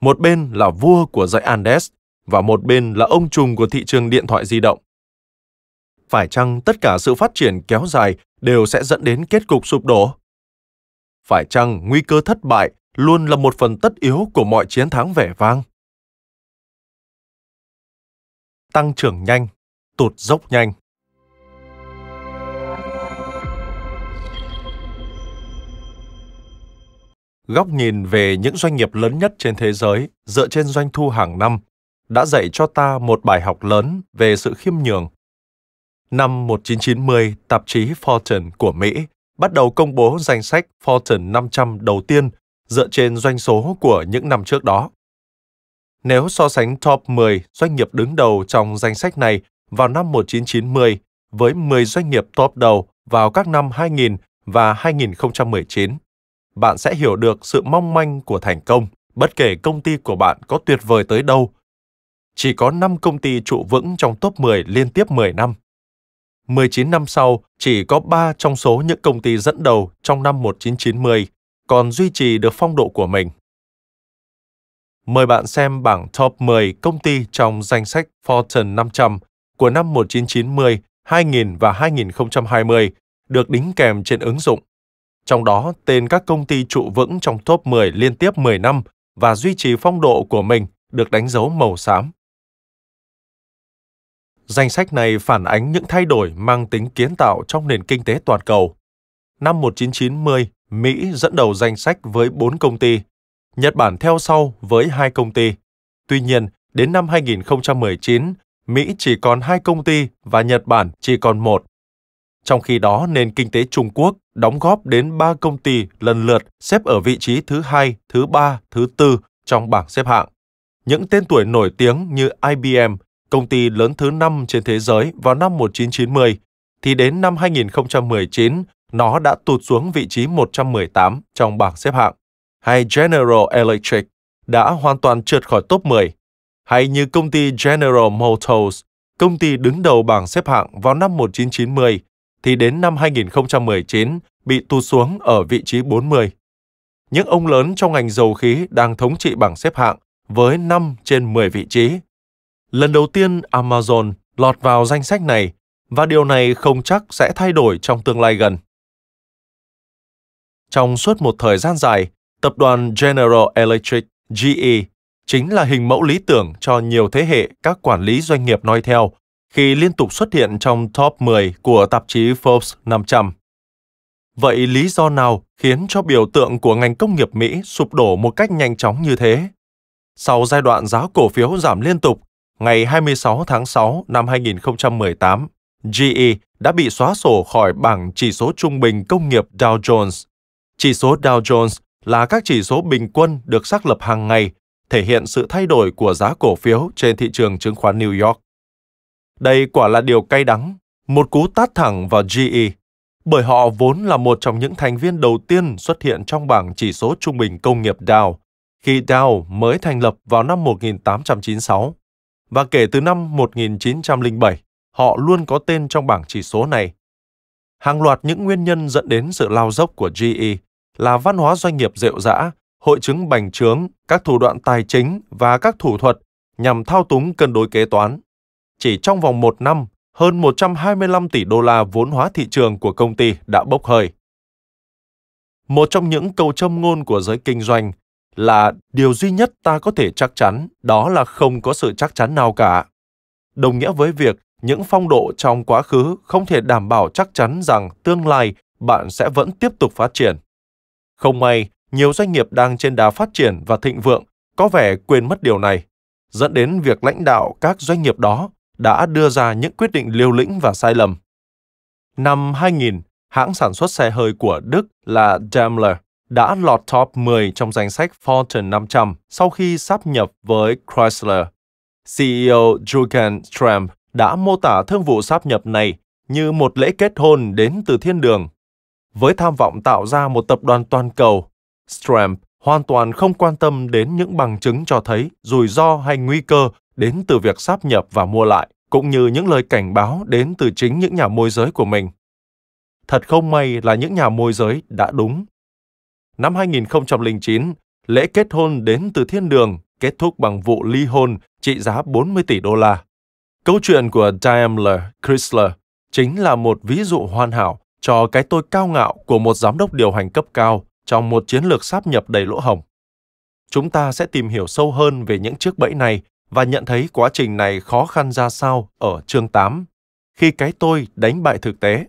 Speaker 1: Một bên là vua của dãy Andes và một bên là ông trùm của thị trường điện thoại di động. Phải chăng tất cả sự phát triển kéo dài đều sẽ dẫn đến kết cục sụp đổ? phải chăng nguy cơ thất bại luôn là một phần tất yếu của mọi chiến thắng vẻ vang tăng trưởng nhanh tụt dốc nhanh góc nhìn về những doanh nghiệp lớn nhất trên thế giới dựa trên doanh thu hàng năm đã dạy cho ta một bài học lớn về sự khiêm nhường. Năm 1990, tạp chí Fortune của Mỹ bắt đầu công bố danh sách Fortune 500 đầu tiên dựa trên doanh số của những năm trước đó. Nếu so sánh top 10 doanh nghiệp đứng đầu trong danh sách này vào năm 1990 với 10 doanh nghiệp top đầu vào các năm 2000 và 2019, bạn sẽ hiểu được sự mong manh của thành công, bất kể công ty của bạn có tuyệt vời tới đâu. Chỉ có 5 công ty trụ vững trong top 10 liên tiếp 10 năm. 19 năm sau, chỉ có 3 trong số những công ty dẫn đầu trong năm 1990 còn duy trì được phong độ của mình. Mời bạn xem bảng top 10 công ty trong danh sách Fortune 500 của năm 1990, 2000 và 2020 được đính kèm trên ứng dụng. Trong đó, tên các công ty trụ vững trong top 10 liên tiếp 10 năm và duy trì phong độ của mình được đánh dấu màu xám. Danh sách này phản ánh những thay đổi mang tính kiến tạo trong nền kinh tế toàn cầu. Năm 1990, Mỹ dẫn đầu danh sách với 4 công ty, Nhật Bản theo sau với 2 công ty. Tuy nhiên, đến năm 2019, Mỹ chỉ còn 2 công ty và Nhật Bản chỉ còn một. Trong khi đó, nền kinh tế Trung Quốc đóng góp đến 3 công ty lần lượt xếp ở vị trí thứ hai, thứ ba, thứ tư trong bảng xếp hạng. Những tên tuổi nổi tiếng như IBM, công ty lớn thứ 5 trên thế giới vào năm 1990, thì đến năm 2019, nó đã tụt xuống vị trí 118 trong bảng xếp hạng. Hay General Electric đã hoàn toàn trượt khỏi top 10. Hay như công ty General Motors, công ty đứng đầu bảng xếp hạng vào năm 1990, thì đến năm 2019 bị tụt xuống ở vị trí 40. Những ông lớn trong ngành dầu khí đang thống trị bảng xếp hạng với 5 trên 10 vị trí Lần đầu tiên Amazon lọt vào danh sách này và điều này không chắc sẽ thay đổi trong tương lai gần. Trong suốt một thời gian dài, tập đoàn General Electric GE chính là hình mẫu lý tưởng cho nhiều thế hệ các quản lý doanh nghiệp noi theo khi liên tục xuất hiện trong top 10 của tạp chí Forbes 500. Vậy lý do nào khiến cho biểu tượng của ngành công nghiệp Mỹ sụp đổ một cách nhanh chóng như thế? Sau giai đoạn giá cổ phiếu giảm liên tục ngày 26 tháng 6 năm 2018, GE đã bị xóa sổ khỏi bảng chỉ số trung bình công nghiệp Dow Jones. Chỉ số Dow Jones là các chỉ số bình quân được xác lập hàng ngày, thể hiện sự thay đổi của giá cổ phiếu trên thị trường chứng khoán New York. Đây quả là điều cay đắng, một cú tát thẳng vào GE, bởi họ vốn là một trong những thành viên đầu tiên xuất hiện trong bảng chỉ số trung bình công nghiệp Dow, khi Dow mới thành lập vào năm 1896 và kể từ năm 1907, họ luôn có tên trong bảng chỉ số này. Hàng loạt những nguyên nhân dẫn đến sự lao dốc của GE là văn hóa doanh nghiệp rệu rã, hội chứng bành trướng, các thủ đoạn tài chính và các thủ thuật nhằm thao túng cân đối kế toán. Chỉ trong vòng một năm, hơn 125 tỷ đô la vốn hóa thị trường của công ty đã bốc hơi. Một trong những câu châm ngôn của giới kinh doanh là điều duy nhất ta có thể chắc chắn đó là không có sự chắc chắn nào cả đồng nghĩa với việc những phong độ trong quá khứ không thể đảm bảo chắc chắn rằng tương lai bạn sẽ vẫn tiếp tục phát triển không may nhiều doanh nghiệp đang trên đà phát triển và thịnh vượng có vẻ quên mất điều này dẫn đến việc lãnh đạo các doanh nghiệp đó đã đưa ra những quyết định liều lĩnh và sai lầm. Năm 2000, hãng sản xuất xe hơi của Đức là Daimler đã lọt top 10 trong danh sách Fortune 500 sau khi sáp nhập với Chrysler. CEO Jürgen Trump đã mô tả thương vụ sáp nhập này như một lễ kết hôn đến từ thiên đường. Với tham vọng tạo ra một tập đoàn toàn cầu, Stramp hoàn toàn không quan tâm đến những bằng chứng cho thấy rủi ro hay nguy cơ đến từ việc sáp nhập và mua lại, cũng như những lời cảnh báo đến từ chính những nhà môi giới của mình. Thật không may là những nhà môi giới đã đúng Năm 2009, lễ kết hôn đến từ thiên đường kết thúc bằng vụ ly hôn trị giá 40 tỷ đô la. Câu chuyện của Daimler Chrysler chính là một ví dụ hoàn hảo cho cái tôi cao ngạo của một giám đốc điều hành cấp cao trong một chiến lược sáp nhập đầy lỗ hổng. Chúng ta sẽ tìm hiểu sâu hơn về những chiếc bẫy này và nhận thấy quá trình này khó khăn ra sao ở chương 8, khi cái tôi đánh bại thực tế.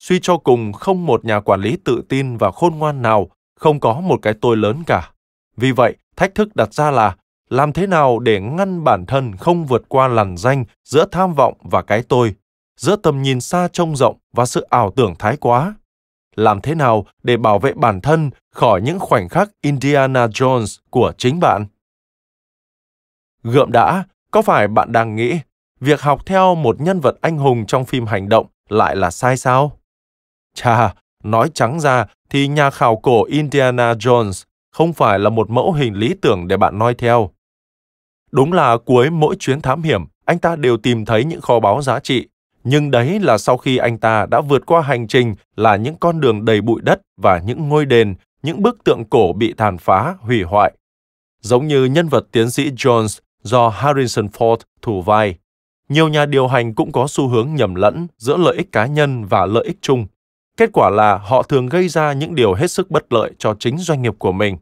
Speaker 1: Suy cho cùng không một nhà quản lý tự tin và khôn ngoan nào không có một cái tôi lớn cả. Vì vậy, thách thức đặt ra là làm thế nào để ngăn bản thân không vượt qua làn danh giữa tham vọng và cái tôi, giữa tầm nhìn xa trông rộng và sự ảo tưởng thái quá. Làm thế nào để bảo vệ bản thân khỏi những khoảnh khắc Indiana Jones của chính bạn? Gượm đã, có phải bạn đang nghĩ việc học theo một nhân vật anh hùng trong phim hành động lại là sai sao? Chà, Nói trắng ra thì nhà khảo cổ Indiana Jones không phải là một mẫu hình lý tưởng để bạn noi theo. Đúng là cuối mỗi chuyến thám hiểm, anh ta đều tìm thấy những kho báu giá trị, nhưng đấy là sau khi anh ta đã vượt qua hành trình là những con đường đầy bụi đất và những ngôi đền, những bức tượng cổ bị tàn phá, hủy hoại. Giống như nhân vật tiến sĩ Jones do Harrison Ford thủ vai, nhiều nhà điều hành cũng có xu hướng nhầm lẫn giữa lợi ích cá nhân và lợi ích chung. Kết quả là họ thường gây ra những điều hết sức bất lợi cho chính doanh nghiệp của mình.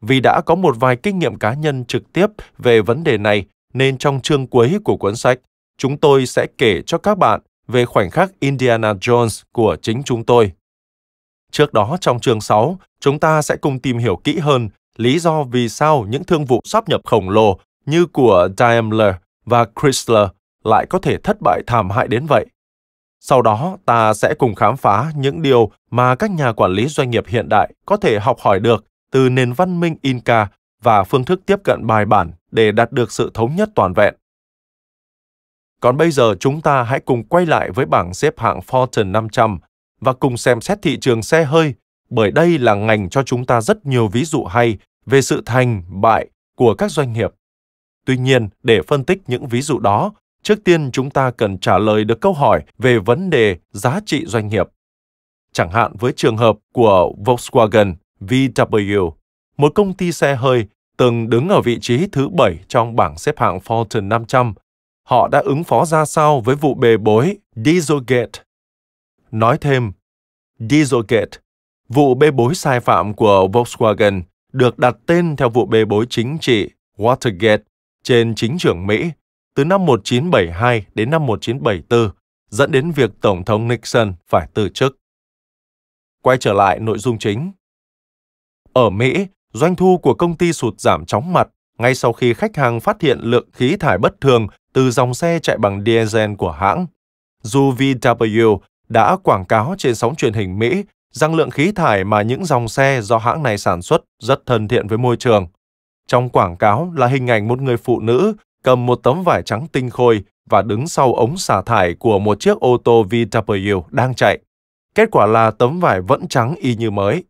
Speaker 1: Vì đã có một vài kinh nghiệm cá nhân trực tiếp về vấn đề này, nên trong chương cuối của cuốn sách, chúng tôi sẽ kể cho các bạn về khoảnh khắc Indiana Jones của chính chúng tôi. Trước đó trong chương 6, chúng ta sẽ cùng tìm hiểu kỹ hơn lý do vì sao những thương vụ sáp nhập khổng lồ như của Daimler và Chrysler lại có thể thất bại thảm hại đến vậy. Sau đó, ta sẽ cùng khám phá những điều mà các nhà quản lý doanh nghiệp hiện đại có thể học hỏi được từ nền văn minh Inca và phương thức tiếp cận bài bản để đạt được sự thống nhất toàn vẹn. Còn bây giờ chúng ta hãy cùng quay lại với bảng xếp hạng Fortune 500 và cùng xem xét thị trường xe hơi, bởi đây là ngành cho chúng ta rất nhiều ví dụ hay về sự thành, bại của các doanh nghiệp. Tuy nhiên, để phân tích những ví dụ đó, trước tiên chúng ta cần trả lời được câu hỏi về vấn đề giá trị doanh nghiệp. Chẳng hạn với trường hợp của Volkswagen VW, một công ty xe hơi từng đứng ở vị trí thứ bảy trong bảng xếp hạng Fortune 500, họ đã ứng phó ra sao với vụ bê bối Dieselgate. Nói thêm, Dieselgate, vụ bê bối sai phạm của Volkswagen được đặt tên theo vụ bê bối chính trị Watergate trên chính trường Mỹ từ năm 1972 đến năm 1974, dẫn đến việc Tổng thống Nixon phải từ chức. Quay trở lại nội dung chính. Ở Mỹ, doanh thu của công ty sụt giảm chóng mặt ngay sau khi khách hàng phát hiện lượng khí thải bất thường từ dòng xe chạy bằng diesel của hãng. Dù VW đã quảng cáo trên sóng truyền hình Mỹ rằng lượng khí thải mà những dòng xe do hãng này sản xuất rất thân thiện với môi trường. Trong quảng cáo là hình ảnh một người phụ nữ cầm một tấm vải trắng tinh khôi và đứng sau ống xả thải của một chiếc ô tô VW đang chạy. Kết quả là tấm vải vẫn trắng y như mới.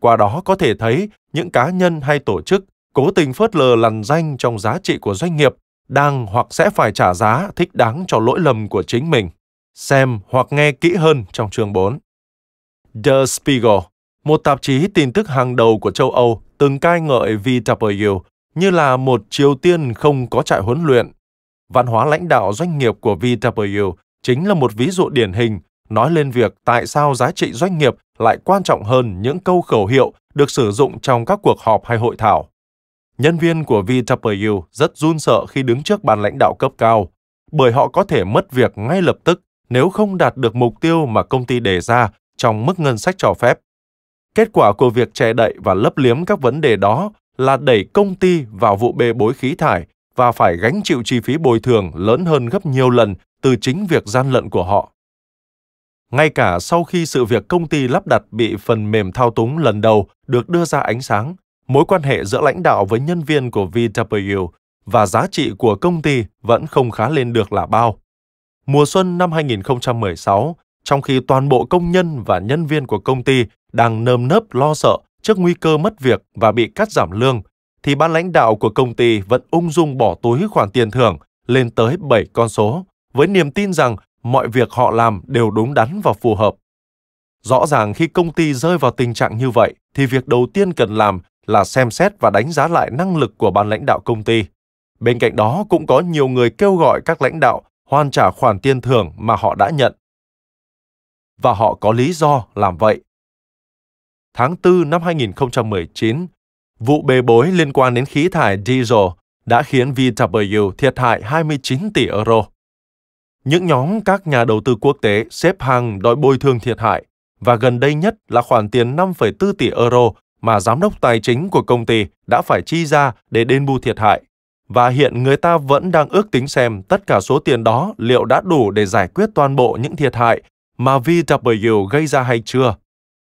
Speaker 1: Qua đó có thể thấy những cá nhân hay tổ chức cố tình phớt lờ lằn danh trong giá trị của doanh nghiệp đang hoặc sẽ phải trả giá thích đáng cho lỗi lầm của chính mình. Xem hoặc nghe kỹ hơn trong chương 4. The Spiegel, một tạp chí tin tức hàng đầu của châu Âu, từng cai ngợi VW như là một Triều Tiên không có trại huấn luyện. Văn hóa lãnh đạo doanh nghiệp của VW chính là một ví dụ điển hình nói lên việc tại sao giá trị doanh nghiệp lại quan trọng hơn những câu khẩu hiệu được sử dụng trong các cuộc họp hay hội thảo. Nhân viên của VW rất run sợ khi đứng trước bàn lãnh đạo cấp cao, bởi họ có thể mất việc ngay lập tức nếu không đạt được mục tiêu mà công ty đề ra trong mức ngân sách cho phép. Kết quả của việc che đậy và lấp liếm các vấn đề đó là đẩy công ty vào vụ bê bối khí thải và phải gánh chịu chi phí bồi thường lớn hơn gấp nhiều lần từ chính việc gian lận của họ. Ngay cả sau khi sự việc công ty lắp đặt bị phần mềm thao túng lần đầu được đưa ra ánh sáng, mối quan hệ giữa lãnh đạo với nhân viên của VW và giá trị của công ty vẫn không khá lên được là bao. Mùa xuân năm 2016, trong khi toàn bộ công nhân và nhân viên của công ty đang nơm nớp lo sợ trước nguy cơ mất việc và bị cắt giảm lương, thì ban lãnh đạo của công ty vẫn ung dung bỏ túi khoản tiền thưởng lên tới 7 con số, với niềm tin rằng mọi việc họ làm đều đúng đắn và phù hợp. Rõ ràng khi công ty rơi vào tình trạng như vậy thì việc đầu tiên cần làm là xem xét và đánh giá lại năng lực của ban lãnh đạo công ty. Bên cạnh đó cũng có nhiều người kêu gọi các lãnh đạo hoàn trả khoản tiền thưởng mà họ đã nhận. Và họ có lý do làm vậy tháng 4 năm 2019, vụ bê bối liên quan đến khí thải diesel đã khiến VW thiệt hại 29 tỷ euro. Những nhóm các nhà đầu tư quốc tế xếp hàng đòi bồi thường thiệt hại và gần đây nhất là khoản tiền 5,4 tỷ euro mà giám đốc tài chính của công ty đã phải chi ra để đền bù thiệt hại. Và hiện người ta vẫn đang ước tính xem tất cả số tiền đó liệu đã đủ để giải quyết toàn bộ những thiệt hại mà VW gây ra hay chưa.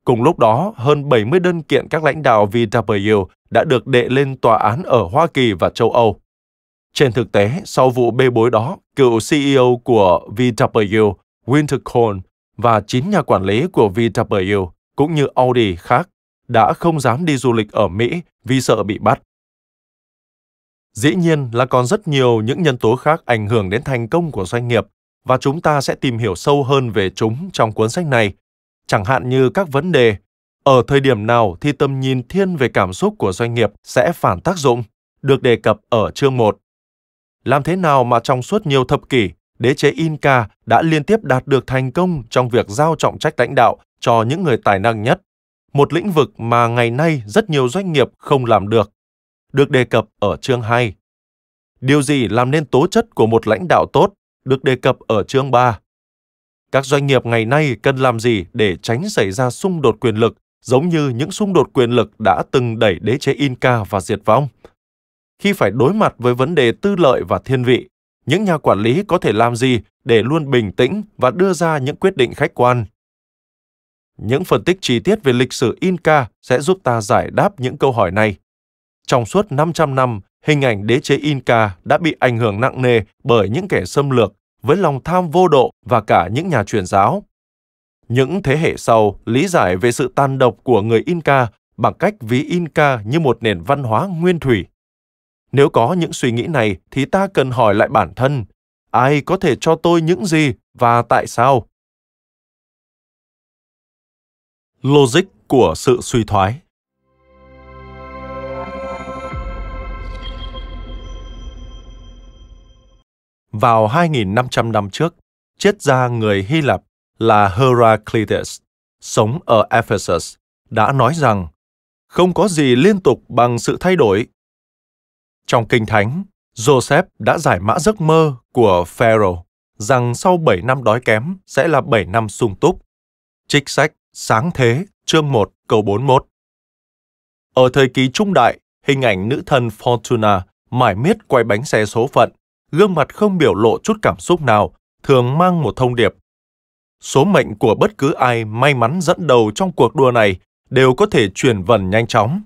Speaker 1: Cùng lúc đó, hơn 70 đơn kiện các lãnh đạo VW đã được đệ lên tòa án ở Hoa Kỳ và châu Âu. Trên thực tế, sau vụ bê bối đó, cựu CEO của VW, Winterkorn và chín nhà quản lý của VW cũng như Audi khác đã không dám đi du lịch ở Mỹ vì sợ bị bắt. Dĩ nhiên là còn rất nhiều những nhân tố khác ảnh hưởng đến thành công của doanh nghiệp và chúng ta sẽ tìm hiểu sâu hơn về chúng trong cuốn sách này chẳng hạn như các vấn đề ở thời điểm nào thì tầm nhìn thiên về cảm xúc của doanh nghiệp sẽ phản tác dụng, được đề cập ở chương 1. Làm thế nào mà trong suốt nhiều thập kỷ, đế chế Inca đã liên tiếp đạt được thành công trong việc giao trọng trách lãnh đạo cho những người tài năng nhất, một lĩnh vực mà ngày nay rất nhiều doanh nghiệp không làm được, được đề cập ở chương 2. Điều gì làm nên tố chất của một lãnh đạo tốt, được đề cập ở chương 3. Các doanh nghiệp ngày nay cần làm gì để tránh xảy ra xung đột quyền lực giống như những xung đột quyền lực đã từng đẩy đế chế Inca và diệt vong? Khi phải đối mặt với vấn đề tư lợi và thiên vị, những nhà quản lý có thể làm gì để luôn bình tĩnh và đưa ra những quyết định khách quan? Những phân tích chi tiết về lịch sử Inca sẽ giúp ta giải đáp những câu hỏi này. Trong suốt 500 năm, hình ảnh đế chế Inca đã bị ảnh hưởng nặng nề bởi những kẻ xâm lược, với lòng tham vô độ và cả những nhà truyền giáo. Những thế hệ sau lý giải về sự tàn độc của người Inca bằng cách ví Inca như một nền văn hóa nguyên thủy. Nếu có những suy nghĩ này thì ta cần hỏi lại bản thân, ai có thể cho tôi những gì và tại sao? Logic của sự suy thoái vào 2.500 năm trước, triết gia người Hy Lạp là Heraclitus, sống ở Ephesus, đã nói rằng không có gì liên tục bằng sự thay đổi. Trong Kinh Thánh, Joseph đã giải mã giấc mơ của Pharaoh rằng sau 7 năm đói kém sẽ là 7 năm sung túc. Trích sách Sáng Thế, chương 1, câu 41. Ở thời kỳ trung đại, hình ảnh nữ thần Fortuna mải miết quay bánh xe số phận gương mặt không biểu lộ chút cảm xúc nào, thường mang một thông điệp. Số mệnh của bất cứ ai may mắn dẫn đầu trong cuộc đua này đều có thể chuyển vần nhanh chóng.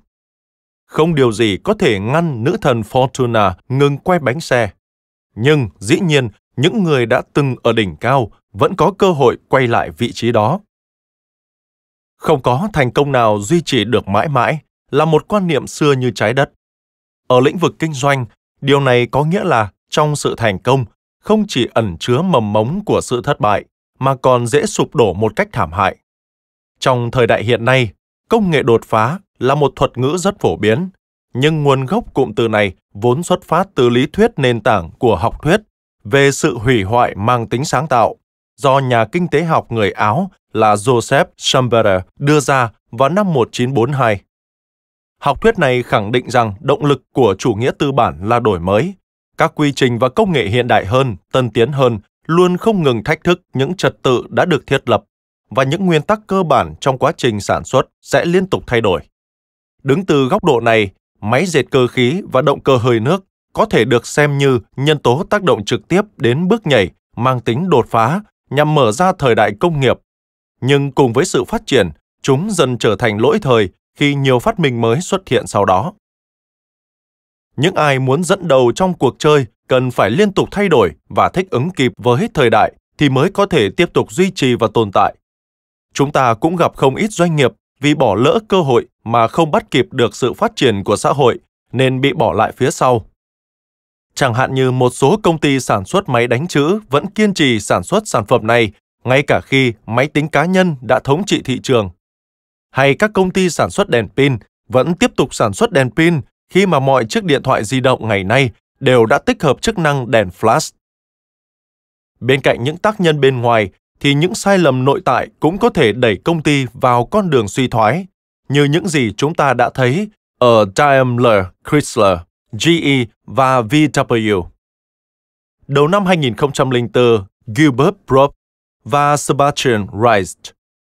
Speaker 1: Không điều gì có thể ngăn nữ thần Fortuna ngừng quay bánh xe. Nhưng dĩ nhiên, những người đã từng ở đỉnh cao vẫn có cơ hội quay lại vị trí đó. Không có thành công nào duy trì được mãi mãi là một quan niệm xưa như trái đất. Ở lĩnh vực kinh doanh, điều này có nghĩa là trong sự thành công không chỉ ẩn chứa mầm mống của sự thất bại mà còn dễ sụp đổ một cách thảm hại trong thời đại hiện nay công nghệ đột phá là một thuật ngữ rất phổ biến nhưng nguồn gốc cụm từ này vốn xuất phát từ lý thuyết nền tảng của học thuyết về sự hủy hoại mang tính sáng tạo do nhà kinh tế học người Áo là Joseph Schumpeter đưa ra vào năm 1942. Học thuyết này khẳng định rằng động lực của chủ nghĩa tư bản là đổi mới, các quy trình và công nghệ hiện đại hơn, tân tiến hơn luôn không ngừng thách thức những trật tự đã được thiết lập và những nguyên tắc cơ bản trong quá trình sản xuất sẽ liên tục thay đổi. Đứng từ góc độ này, máy dệt cơ khí và động cơ hơi nước có thể được xem như nhân tố tác động trực tiếp đến bước nhảy mang tính đột phá nhằm mở ra thời đại công nghiệp. Nhưng cùng với sự phát triển, chúng dần trở thành lỗi thời khi nhiều phát minh mới xuất hiện sau đó những ai muốn dẫn đầu trong cuộc chơi cần phải liên tục thay đổi và thích ứng kịp với thời đại thì mới có thể tiếp tục duy trì và tồn tại. Chúng ta cũng gặp không ít doanh nghiệp vì bỏ lỡ cơ hội mà không bắt kịp được sự phát triển của xã hội nên bị bỏ lại phía sau. Chẳng hạn như một số công ty sản xuất máy đánh chữ vẫn kiên trì sản xuất sản phẩm này ngay cả khi máy tính cá nhân đã thống trị thị trường. Hay các công ty sản xuất đèn pin vẫn tiếp tục sản xuất đèn pin khi mà mọi chiếc điện thoại di động ngày nay đều đã tích hợp chức năng đèn flash. Bên cạnh những tác nhân bên ngoài thì những sai lầm nội tại cũng có thể đẩy công ty vào con đường suy thoái, như những gì chúng ta đã thấy ở Daimler, Chrysler, GE và VW. Đầu năm 2004, Gilbert Probst và Sebastian Reist,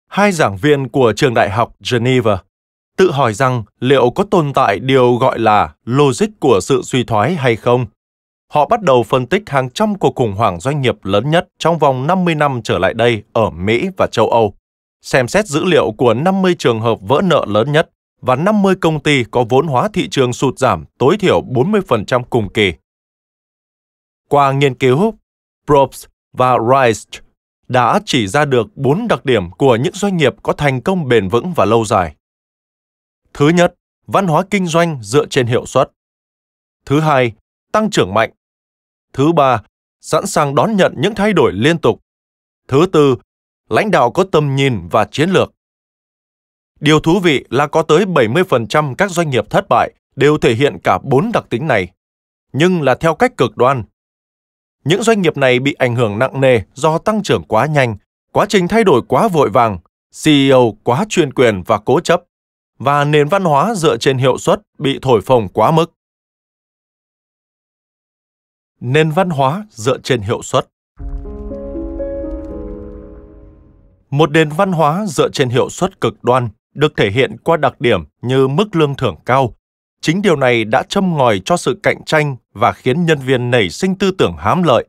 Speaker 1: hai giảng viên của trường đại học Geneva, tự hỏi rằng liệu có tồn tại điều gọi là logic của sự suy thoái hay không. Họ bắt đầu phân tích hàng trăm cuộc khủng hoảng doanh nghiệp lớn nhất trong vòng 50 năm trở lại đây ở Mỹ và châu Âu, xem xét dữ liệu của 50 trường hợp vỡ nợ lớn nhất và 50 công ty có vốn hóa thị trường sụt giảm tối thiểu 40% cùng kỳ. Qua nghiên cứu, Probst và Rice đã chỉ ra được 4 đặc điểm của những doanh nghiệp có thành công bền vững và lâu dài Thứ nhất, văn hóa kinh doanh dựa trên hiệu suất. Thứ hai, tăng trưởng mạnh. Thứ ba, sẵn sàng đón nhận những thay đổi liên tục. Thứ tư, lãnh đạo có tầm nhìn và chiến lược. Điều thú vị là có tới 70% các doanh nghiệp thất bại đều thể hiện cả bốn đặc tính này, nhưng là theo cách cực đoan. Những doanh nghiệp này bị ảnh hưởng nặng nề do tăng trưởng quá nhanh, quá trình thay đổi quá vội vàng, CEO quá chuyên quyền và cố chấp, và nền văn hóa dựa trên hiệu suất bị thổi phồng quá mức. Nền văn hóa dựa trên hiệu suất Một nền văn hóa dựa trên hiệu suất cực đoan được thể hiện qua đặc điểm như mức lương thưởng cao. Chính điều này đã châm ngòi cho sự cạnh tranh và khiến nhân viên nảy sinh tư tưởng hám lợi.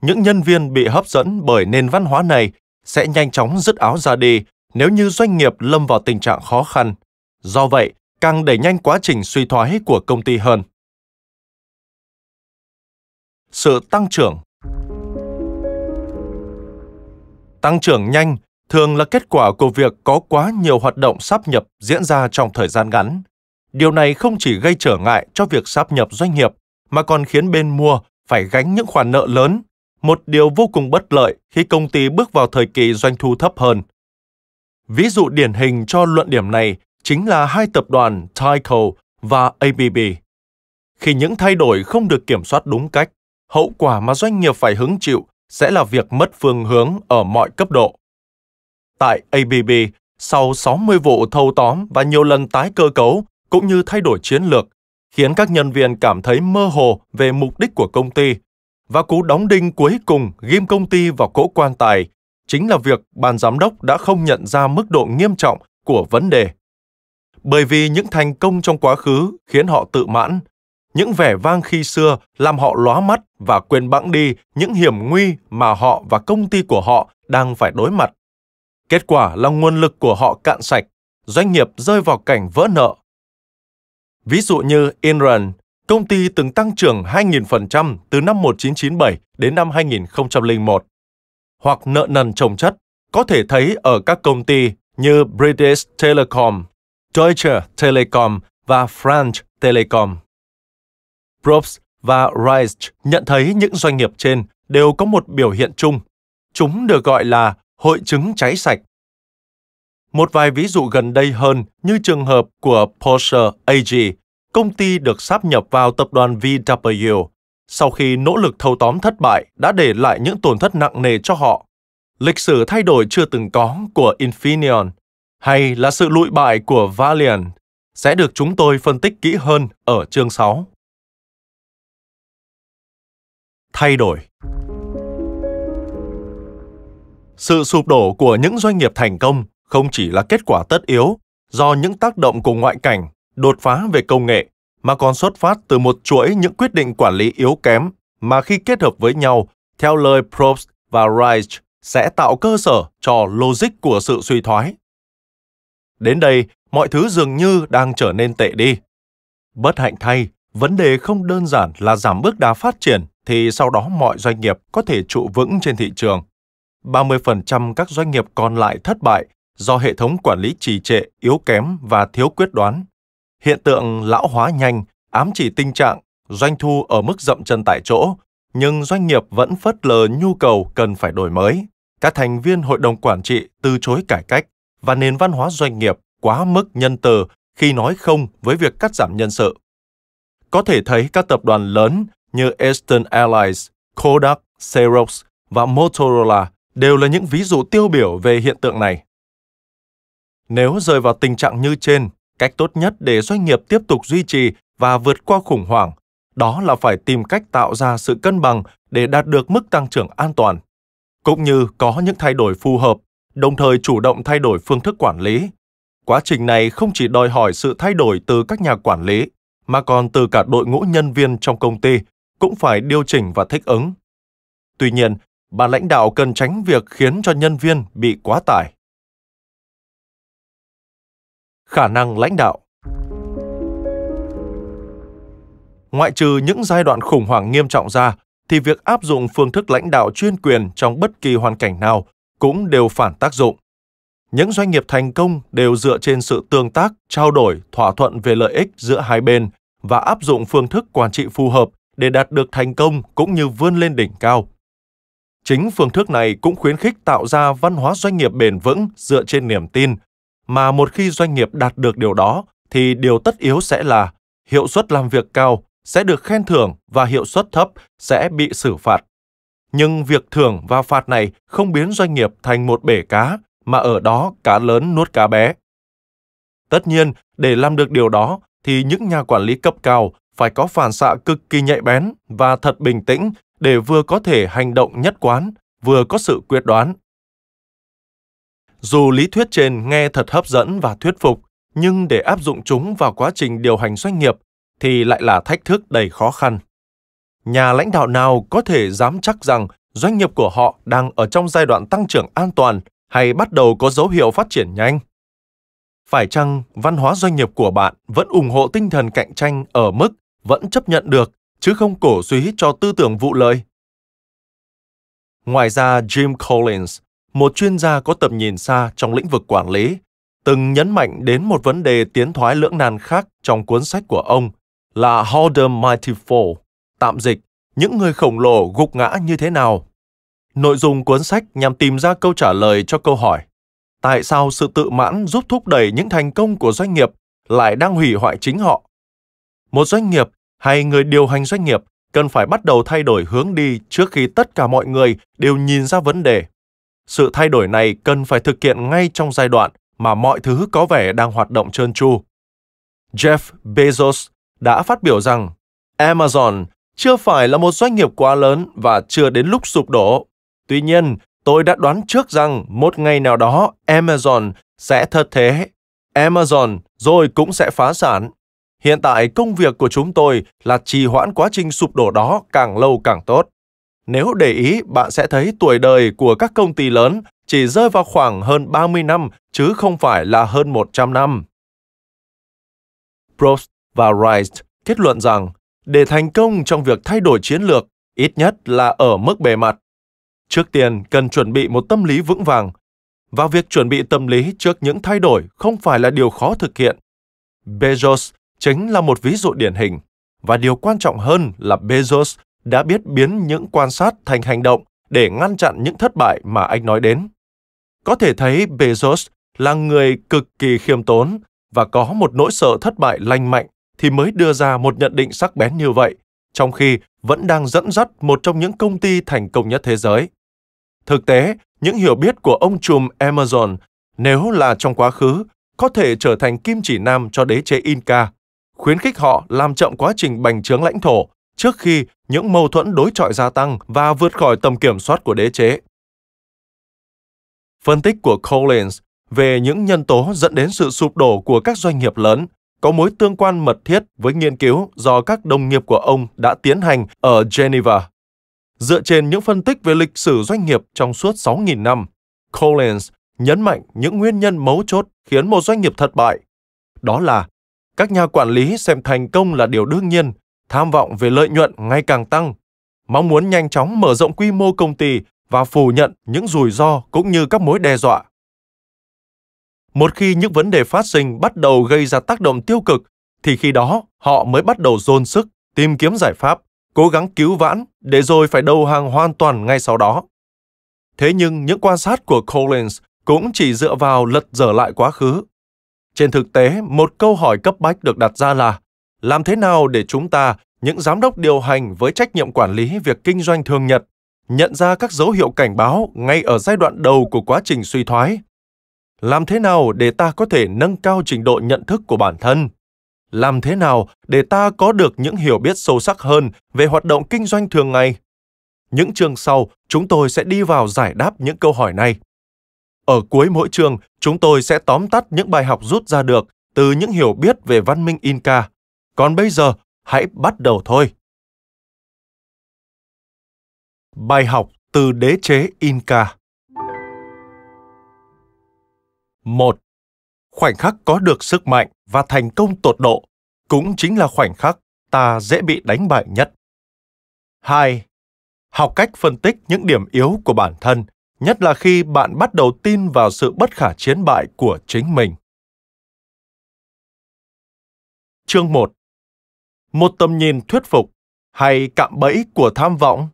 Speaker 1: Những nhân viên bị hấp dẫn bởi nền văn hóa này sẽ nhanh chóng dứt áo ra đi nếu như doanh nghiệp lâm vào tình trạng khó khăn, do vậy càng đẩy nhanh quá trình suy thoái của công ty hơn. Sự tăng trưởng Tăng trưởng nhanh thường là kết quả của việc có quá nhiều hoạt động sáp nhập diễn ra trong thời gian ngắn. Điều này không chỉ gây trở ngại cho việc sáp nhập doanh nghiệp mà còn khiến bên mua phải gánh những khoản nợ lớn, một điều vô cùng bất lợi khi công ty bước vào thời kỳ doanh thu thấp hơn Ví dụ điển hình cho luận điểm này chính là hai tập đoàn Tyco và ABB. Khi những thay đổi không được kiểm soát đúng cách, hậu quả mà doanh nghiệp phải hứng chịu sẽ là việc mất phương hướng ở mọi cấp độ. Tại ABB, sau 60 vụ thâu tóm và nhiều lần tái cơ cấu cũng như thay đổi chiến lược, khiến các nhân viên cảm thấy mơ hồ về mục đích của công ty và cú đóng đinh cuối cùng ghim công ty vào cỗ quan tài chính là việc ban giám đốc đã không nhận ra mức độ nghiêm trọng của vấn đề. Bởi vì những thành công trong quá khứ khiến họ tự mãn, những vẻ vang khi xưa làm họ lóa mắt và quên bẵng đi những hiểm nguy mà họ và công ty của họ đang phải đối mặt. Kết quả là nguồn lực của họ cạn sạch, doanh nghiệp rơi vào cảnh vỡ nợ. Ví dụ như Enron, công ty từng tăng trưởng 2.000% từ năm 1997 đến năm 2001 hoặc nợ nần trồng chất có thể thấy ở các công ty như British Telecom, Deutsche Telekom và French Telecom. Probst và Reich nhận thấy những doanh nghiệp trên đều có một biểu hiện chung. Chúng được gọi là hội chứng cháy sạch. Một vài ví dụ gần đây hơn như trường hợp của Porsche AG, công ty được sáp nhập vào tập đoàn VW sau khi nỗ lực thâu tóm thất bại đã để lại những tổn thất nặng nề cho họ. Lịch sử thay đổi chưa từng có của Infineon hay là sự lụi bại của Valiant sẽ được chúng tôi phân tích kỹ hơn ở chương 6. Thay đổi Sự sụp đổ của những doanh nghiệp thành công không chỉ là kết quả tất yếu do những tác động của ngoại cảnh, đột phá về công nghệ mà còn xuất phát từ một chuỗi những quyết định quản lý yếu kém mà khi kết hợp với nhau, theo lời Probst và Reich, sẽ tạo cơ sở cho logic của sự suy thoái. Đến đây, mọi thứ dường như đang trở nên tệ đi. Bất hạnh thay, vấn đề không đơn giản là giảm bước đà phát triển thì sau đó mọi doanh nghiệp có thể trụ vững trên thị trường. 30% các doanh nghiệp còn lại thất bại do hệ thống quản lý trì trệ, yếu kém và thiếu quyết đoán Hiện tượng lão hóa nhanh ám chỉ tình trạng doanh thu ở mức dậm chân tại chỗ, nhưng doanh nghiệp vẫn phớt lờ nhu cầu cần phải đổi mới. Các thành viên hội đồng quản trị từ chối cải cách và nền văn hóa doanh nghiệp quá mức nhân từ khi nói không với việc cắt giảm nhân sự. Có thể thấy các tập đoàn lớn như Eastern Airlines, Kodak, Xerox và Motorola đều là những ví dụ tiêu biểu về hiện tượng này. Nếu rơi vào tình trạng như trên, cách tốt nhất để doanh nghiệp tiếp tục duy trì và vượt qua khủng hoảng đó là phải tìm cách tạo ra sự cân bằng để đạt được mức tăng trưởng an toàn cũng như có những thay đổi phù hợp đồng thời chủ động thay đổi phương thức quản lý quá trình này không chỉ đòi hỏi sự thay đổi từ các nhà quản lý mà còn từ cả đội ngũ nhân viên trong công ty cũng phải điều chỉnh và thích ứng tuy nhiên bà lãnh đạo cần tránh việc khiến cho nhân viên bị quá tải khả năng lãnh đạo ngoại trừ những giai đoạn khủng hoảng nghiêm trọng ra thì việc áp dụng phương thức lãnh đạo chuyên quyền trong bất kỳ hoàn cảnh nào cũng đều phản tác dụng những doanh nghiệp thành công đều dựa trên sự tương tác trao đổi thỏa thuận về lợi ích giữa hai bên và áp dụng phương thức quản trị phù hợp để đạt được thành công cũng như vươn lên đỉnh cao chính phương thức này cũng khuyến khích tạo ra văn hóa doanh nghiệp bền vững dựa trên niềm tin mà một khi doanh nghiệp đạt được điều đó thì điều tất yếu sẽ là hiệu suất làm việc cao sẽ được khen thưởng và hiệu suất thấp sẽ bị xử phạt. Nhưng việc thưởng và phạt này không biến doanh nghiệp thành một bể cá mà ở đó cá lớn nuốt cá bé. Tất nhiên, để làm được điều đó thì những nhà quản lý cấp cao phải có phản xạ cực kỳ nhạy bén và thật bình tĩnh để vừa có thể hành động nhất quán, vừa có sự quyết đoán dù lý thuyết trên nghe thật hấp dẫn và thuyết phục, nhưng để áp dụng chúng vào quá trình điều hành doanh nghiệp thì lại là thách thức đầy khó khăn. Nhà lãnh đạo nào có thể dám chắc rằng doanh nghiệp của họ đang ở trong giai đoạn tăng trưởng an toàn hay bắt đầu có dấu hiệu phát triển nhanh? Phải chăng văn hóa doanh nghiệp của bạn vẫn ủng hộ tinh thần cạnh tranh ở mức vẫn chấp nhận được chứ không cổ suý cho tư tưởng vụ lợi? Ngoài ra, Jim Collins, một chuyên gia có tầm nhìn xa trong lĩnh vực quản lý, từng nhấn mạnh đến một vấn đề tiến thoái lưỡng nan khác trong cuốn sách của ông là Holder the Mighty Fall, tạm dịch, những người khổng lồ gục ngã như thế nào. Nội dung cuốn sách nhằm tìm ra câu trả lời cho câu hỏi tại sao sự tự mãn giúp thúc đẩy những thành công của doanh nghiệp lại đang hủy hoại chính họ. Một doanh nghiệp hay người điều hành doanh nghiệp cần phải bắt đầu thay đổi hướng đi trước khi tất cả mọi người đều nhìn ra vấn đề sự thay đổi này cần phải thực hiện ngay trong giai đoạn mà mọi thứ có vẻ đang hoạt động trơn tru. Jeff Bezos đã phát biểu rằng Amazon chưa phải là một doanh nghiệp quá lớn và chưa đến lúc sụp đổ. Tuy nhiên, tôi đã đoán trước rằng một ngày nào đó Amazon sẽ thất thế. Amazon rồi cũng sẽ phá sản. Hiện tại công việc của chúng tôi là trì hoãn quá trình sụp đổ đó càng lâu càng tốt. Nếu để ý, bạn sẽ thấy tuổi đời của các công ty lớn chỉ rơi vào khoảng hơn 30 năm chứ không phải là hơn 100 năm. Prost và Rice kết luận rằng để thành công trong việc thay đổi chiến lược, ít nhất là ở mức bề mặt, trước tiên cần chuẩn bị một tâm lý vững vàng và việc chuẩn bị tâm lý trước những thay đổi không phải là điều khó thực hiện. Bezos chính là một ví dụ điển hình và điều quan trọng hơn là Bezos đã biết biến những quan sát thành hành động để ngăn chặn những thất bại mà anh nói đến. Có thể thấy Bezos là người cực kỳ khiêm tốn và có một nỗi sợ thất bại lành mạnh thì mới đưa ra một nhận định sắc bén như vậy, trong khi vẫn đang dẫn dắt một trong những công ty thành công nhất thế giới. Thực tế, những hiểu biết của ông trùm Amazon nếu là trong quá khứ có thể trở thành kim chỉ nam cho đế chế Inca, khuyến khích họ làm chậm quá trình bành trướng lãnh thổ trước khi những mâu thuẫn đối chọi gia tăng và vượt khỏi tầm kiểm soát của đế chế. Phân tích của Collins về những nhân tố dẫn đến sự sụp đổ của các doanh nghiệp lớn có mối tương quan mật thiết với nghiên cứu do các đồng nghiệp của ông đã tiến hành ở Geneva. Dựa trên những phân tích về lịch sử doanh nghiệp trong suốt 6.000 năm, Collins nhấn mạnh những nguyên nhân mấu chốt khiến một doanh nghiệp thất bại. Đó là các nhà quản lý xem thành công là điều đương nhiên tham vọng về lợi nhuận ngày càng tăng, mong muốn nhanh chóng mở rộng quy mô công ty và phủ nhận những rủi ro cũng như các mối đe dọa. Một khi những vấn đề phát sinh bắt đầu gây ra tác động tiêu cực, thì khi đó họ mới bắt đầu dồn sức tìm kiếm giải pháp, cố gắng cứu vãn để rồi phải đầu hàng hoàn toàn ngay sau đó. Thế nhưng những quan sát của Collins cũng chỉ dựa vào lật dở lại quá khứ. Trên thực tế, một câu hỏi cấp bách được đặt ra là làm thế nào để chúng ta, những giám đốc điều hành với trách nhiệm quản lý việc kinh doanh thường nhật, nhận ra các dấu hiệu cảnh báo ngay ở giai đoạn đầu của quá trình suy thoái? Làm thế nào để ta có thể nâng cao trình độ nhận thức của bản thân? Làm thế nào để ta có được những hiểu biết sâu sắc hơn về hoạt động kinh doanh thường ngày? Những chương sau, chúng tôi sẽ đi vào giải đáp những câu hỏi này. Ở cuối mỗi chương, chúng tôi sẽ tóm tắt những bài học rút ra được từ những hiểu biết về văn minh Inca còn bây giờ, hãy bắt đầu thôi. Bài học từ đế chế Inca 1. Khoảnh khắc có được sức mạnh và thành công tột độ cũng chính là khoảnh khắc ta dễ bị đánh bại nhất. 2. Học cách phân tích những điểm yếu của bản thân, nhất là khi bạn bắt đầu tin vào sự bất khả chiến bại của chính mình. Chương 1 một tầm nhìn thuyết phục hay cạm bẫy của tham vọng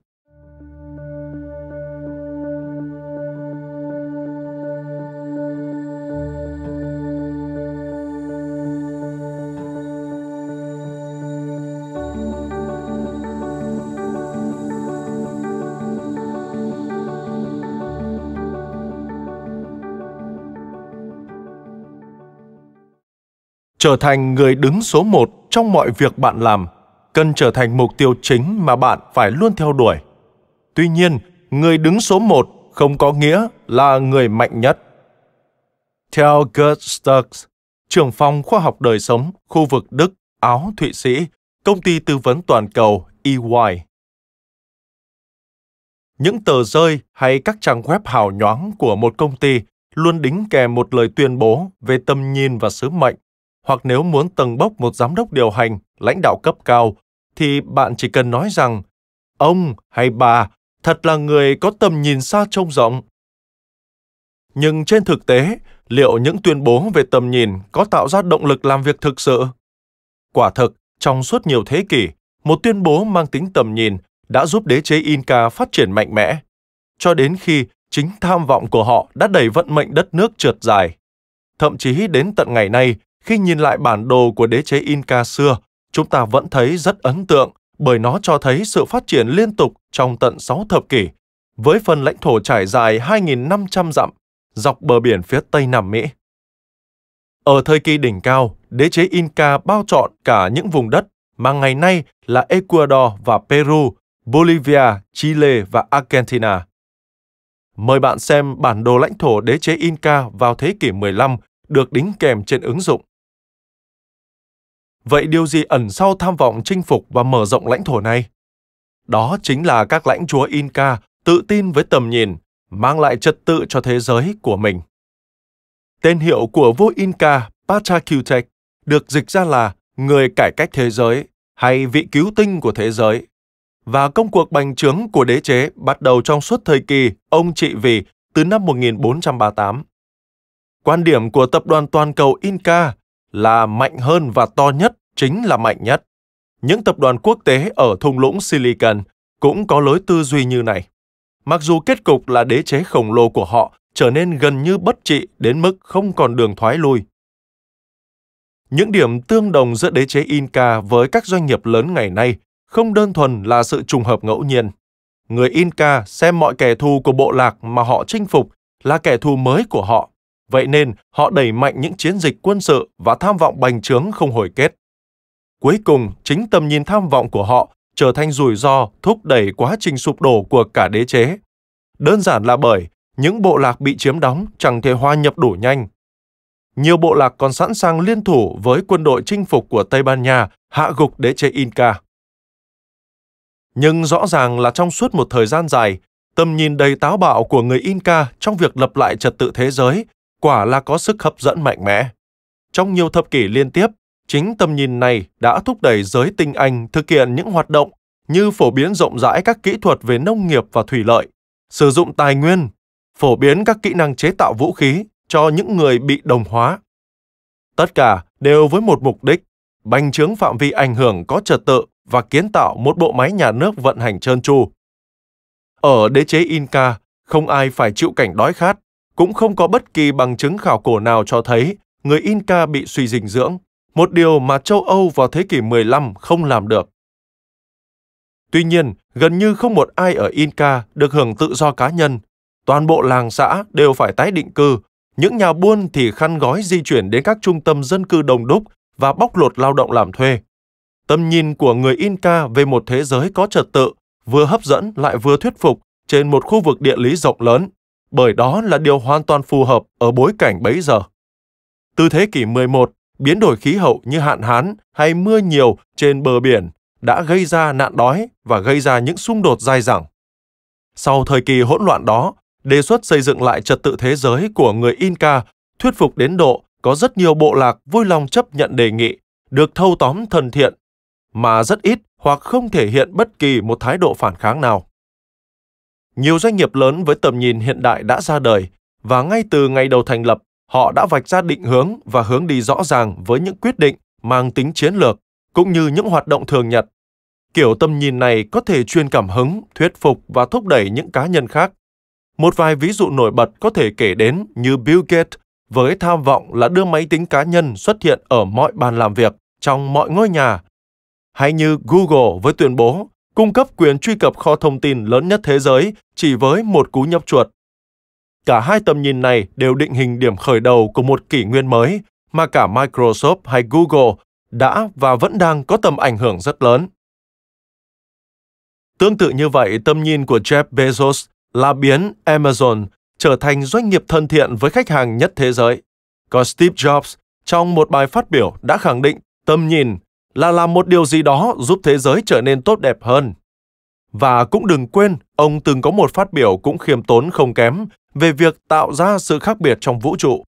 Speaker 1: trở thành người đứng số một trong mọi việc bạn làm cần trở thành mục tiêu chính mà bạn phải luôn theo đuổi. Tuy nhiên, người đứng số một không có nghĩa là người mạnh nhất. Theo Gerd Stucks, trưởng phòng khoa học đời sống khu vực Đức, Áo, Thụy Sĩ, công ty tư vấn toàn cầu EY. Những tờ rơi hay các trang web hào nhoáng của một công ty luôn đính kèm một lời tuyên bố về tầm nhìn và sứ mệnh hoặc nếu muốn tầng bốc một giám đốc điều hành, lãnh đạo cấp cao, thì bạn chỉ cần nói rằng ông hay bà thật là người có tầm nhìn xa trông rộng. Nhưng trên thực tế, liệu những tuyên bố về tầm nhìn có tạo ra động lực làm việc thực sự? Quả thực, trong suốt nhiều thế kỷ, một tuyên bố mang tính tầm nhìn đã giúp đế chế Inca phát triển mạnh mẽ, cho đến khi chính tham vọng của họ đã đẩy vận mệnh đất nước trượt dài. Thậm chí đến tận ngày nay, khi nhìn lại bản đồ của đế chế Inca xưa, chúng ta vẫn thấy rất ấn tượng bởi nó cho thấy sự phát triển liên tục trong tận 6 thập kỷ, với phần lãnh thổ trải dài 2.500 dặm dọc bờ biển phía Tây Nam Mỹ. Ở thời kỳ đỉnh cao, đế chế Inca bao trọn cả những vùng đất mà ngày nay là Ecuador và Peru, Bolivia, Chile và Argentina. Mời bạn xem bản đồ lãnh thổ đế chế Inca vào thế kỷ 15 được đính kèm trên ứng dụng Vậy điều gì ẩn sau tham vọng chinh phục và mở rộng lãnh thổ này? Đó chính là các lãnh chúa Inca tự tin với tầm nhìn, mang lại trật tự cho thế giới của mình. Tên hiệu của vua Inca Pachacutec được dịch ra là người cải cách thế giới hay vị cứu tinh của thế giới. Và công cuộc bành trướng của đế chế bắt đầu trong suốt thời kỳ ông trị vì từ năm 1438. Quan điểm của tập đoàn toàn cầu Inca là mạnh hơn và to nhất chính là mạnh nhất. Những tập đoàn quốc tế ở thung lũng Silicon cũng có lối tư duy như này. Mặc dù kết cục là đế chế khổng lồ của họ trở nên gần như bất trị đến mức không còn đường thoái lui. Những điểm tương đồng giữa đế chế Inca với các doanh nghiệp lớn ngày nay không đơn thuần là sự trùng hợp ngẫu nhiên. Người Inca xem mọi kẻ thù của bộ lạc mà họ chinh phục là kẻ thù mới của họ Vậy nên, họ đẩy mạnh những chiến dịch quân sự và tham vọng bành trướng không hồi kết. Cuối cùng, chính tầm nhìn tham vọng của họ trở thành rủi ro thúc đẩy quá trình sụp đổ của cả đế chế. Đơn giản là bởi những bộ lạc bị chiếm đóng chẳng thể hòa nhập đủ nhanh. Nhiều bộ lạc còn sẵn sàng liên thủ với quân đội chinh phục của Tây Ban Nha hạ gục đế chế Inca. Nhưng rõ ràng là trong suốt một thời gian dài, tầm nhìn đầy táo bạo của người Inca trong việc lập lại trật tự thế giới quả là có sức hấp dẫn mạnh mẽ. Trong nhiều thập kỷ liên tiếp, chính tầm nhìn này đã thúc đẩy giới tinh Anh thực hiện những hoạt động như phổ biến rộng rãi các kỹ thuật về nông nghiệp và thủy lợi, sử dụng tài nguyên, phổ biến các kỹ năng chế tạo vũ khí cho những người bị đồng hóa. Tất cả đều với một mục đích, bành trướng phạm vi ảnh hưởng có trật tự và kiến tạo một bộ máy nhà nước vận hành trơn tru. Ở đế chế Inca, không ai phải chịu cảnh đói khát, cũng không có bất kỳ bằng chứng khảo cổ nào cho thấy người Inca bị suy dinh dưỡng, một điều mà châu Âu vào thế kỷ 15 không làm được. Tuy nhiên, gần như không một ai ở Inca được hưởng tự do cá nhân. Toàn bộ làng xã đều phải tái định cư, những nhà buôn thì khăn gói di chuyển đến các trung tâm dân cư đông đúc và bóc lột lao động làm thuê. Tầm nhìn của người Inca về một thế giới có trật tự vừa hấp dẫn lại vừa thuyết phục trên một khu vực địa lý rộng lớn bởi đó là điều hoàn toàn phù hợp ở bối cảnh bấy giờ. Từ thế kỷ 11, biến đổi khí hậu như hạn hán hay mưa nhiều trên bờ biển đã gây ra nạn đói và gây ra những xung đột dai dẳng. Sau thời kỳ hỗn loạn đó, đề xuất xây dựng lại trật tự thế giới của người Inca thuyết phục đến độ có rất nhiều bộ lạc vui lòng chấp nhận đề nghị, được thâu tóm thân thiện, mà rất ít hoặc không thể hiện bất kỳ một thái độ phản kháng nào. Nhiều doanh nghiệp lớn với tầm nhìn hiện đại đã ra đời và ngay từ ngày đầu thành lập, họ đã vạch ra định hướng và hướng đi rõ ràng với những quyết định mang tính chiến lược cũng như những hoạt động thường nhật. Kiểu tầm nhìn này có thể truyền cảm hứng, thuyết phục và thúc đẩy những cá nhân khác. Một vài ví dụ nổi bật có thể kể đến như Bill Gates với tham vọng là đưa máy tính cá nhân xuất hiện ở mọi bàn làm việc, trong mọi ngôi nhà. Hay như Google với tuyên bố cung cấp quyền truy cập kho thông tin lớn nhất thế giới chỉ với một cú nhấp chuột. Cả hai tầm nhìn này đều định hình điểm khởi đầu của một kỷ nguyên mới mà cả Microsoft hay Google đã và vẫn đang có tầm ảnh hưởng rất lớn. Tương tự như vậy, tầm nhìn của Jeff Bezos là biến Amazon trở thành doanh nghiệp thân thiện với khách hàng nhất thế giới. Còn Steve Jobs trong một bài phát biểu đã khẳng định tầm nhìn là làm một điều gì đó giúp thế giới trở nên tốt đẹp hơn. Và cũng đừng quên, ông từng có một phát biểu cũng khiêm tốn không kém về việc tạo ra sự khác biệt trong vũ trụ.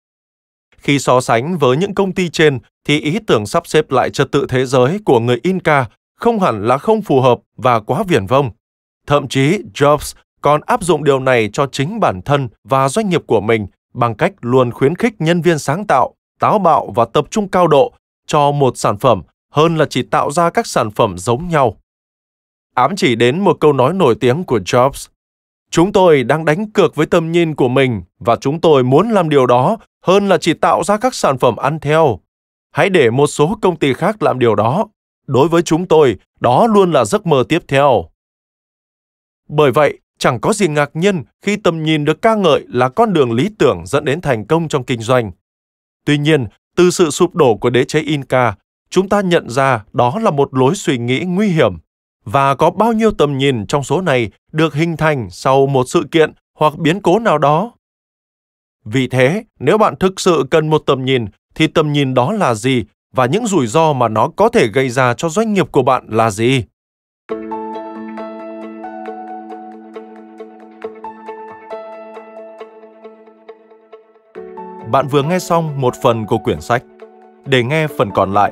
Speaker 1: Khi so sánh với những công ty trên thì ý tưởng sắp xếp lại trật tự thế giới của người Inca không hẳn là không phù hợp và quá viển vông. Thậm chí Jobs còn áp dụng điều này cho chính bản thân và doanh nghiệp của mình bằng cách luôn khuyến khích nhân viên sáng tạo, táo bạo và tập trung cao độ cho một sản phẩm hơn là chỉ tạo ra các sản phẩm giống nhau. Ám chỉ đến một câu nói nổi tiếng của Jobs. Chúng tôi đang đánh cược với tầm nhìn của mình và chúng tôi muốn làm điều đó hơn là chỉ tạo ra các sản phẩm ăn theo. Hãy để một số công ty khác làm điều đó. Đối với chúng tôi, đó luôn là giấc mơ tiếp theo. Bởi vậy, chẳng có gì ngạc nhiên khi tầm nhìn được ca ngợi là con đường lý tưởng dẫn đến thành công trong kinh doanh. Tuy nhiên, từ sự sụp đổ của đế chế Inca, chúng ta nhận ra đó là một lối suy nghĩ nguy hiểm và có bao nhiêu tầm nhìn trong số này được hình thành sau một sự kiện hoặc biến cố nào đó vì thế nếu bạn thực sự cần một tầm nhìn thì tầm nhìn đó là gì và những rủi ro mà nó có thể gây ra cho doanh nghiệp của bạn là gì bạn vừa nghe xong một phần của quyển sách để nghe phần còn lại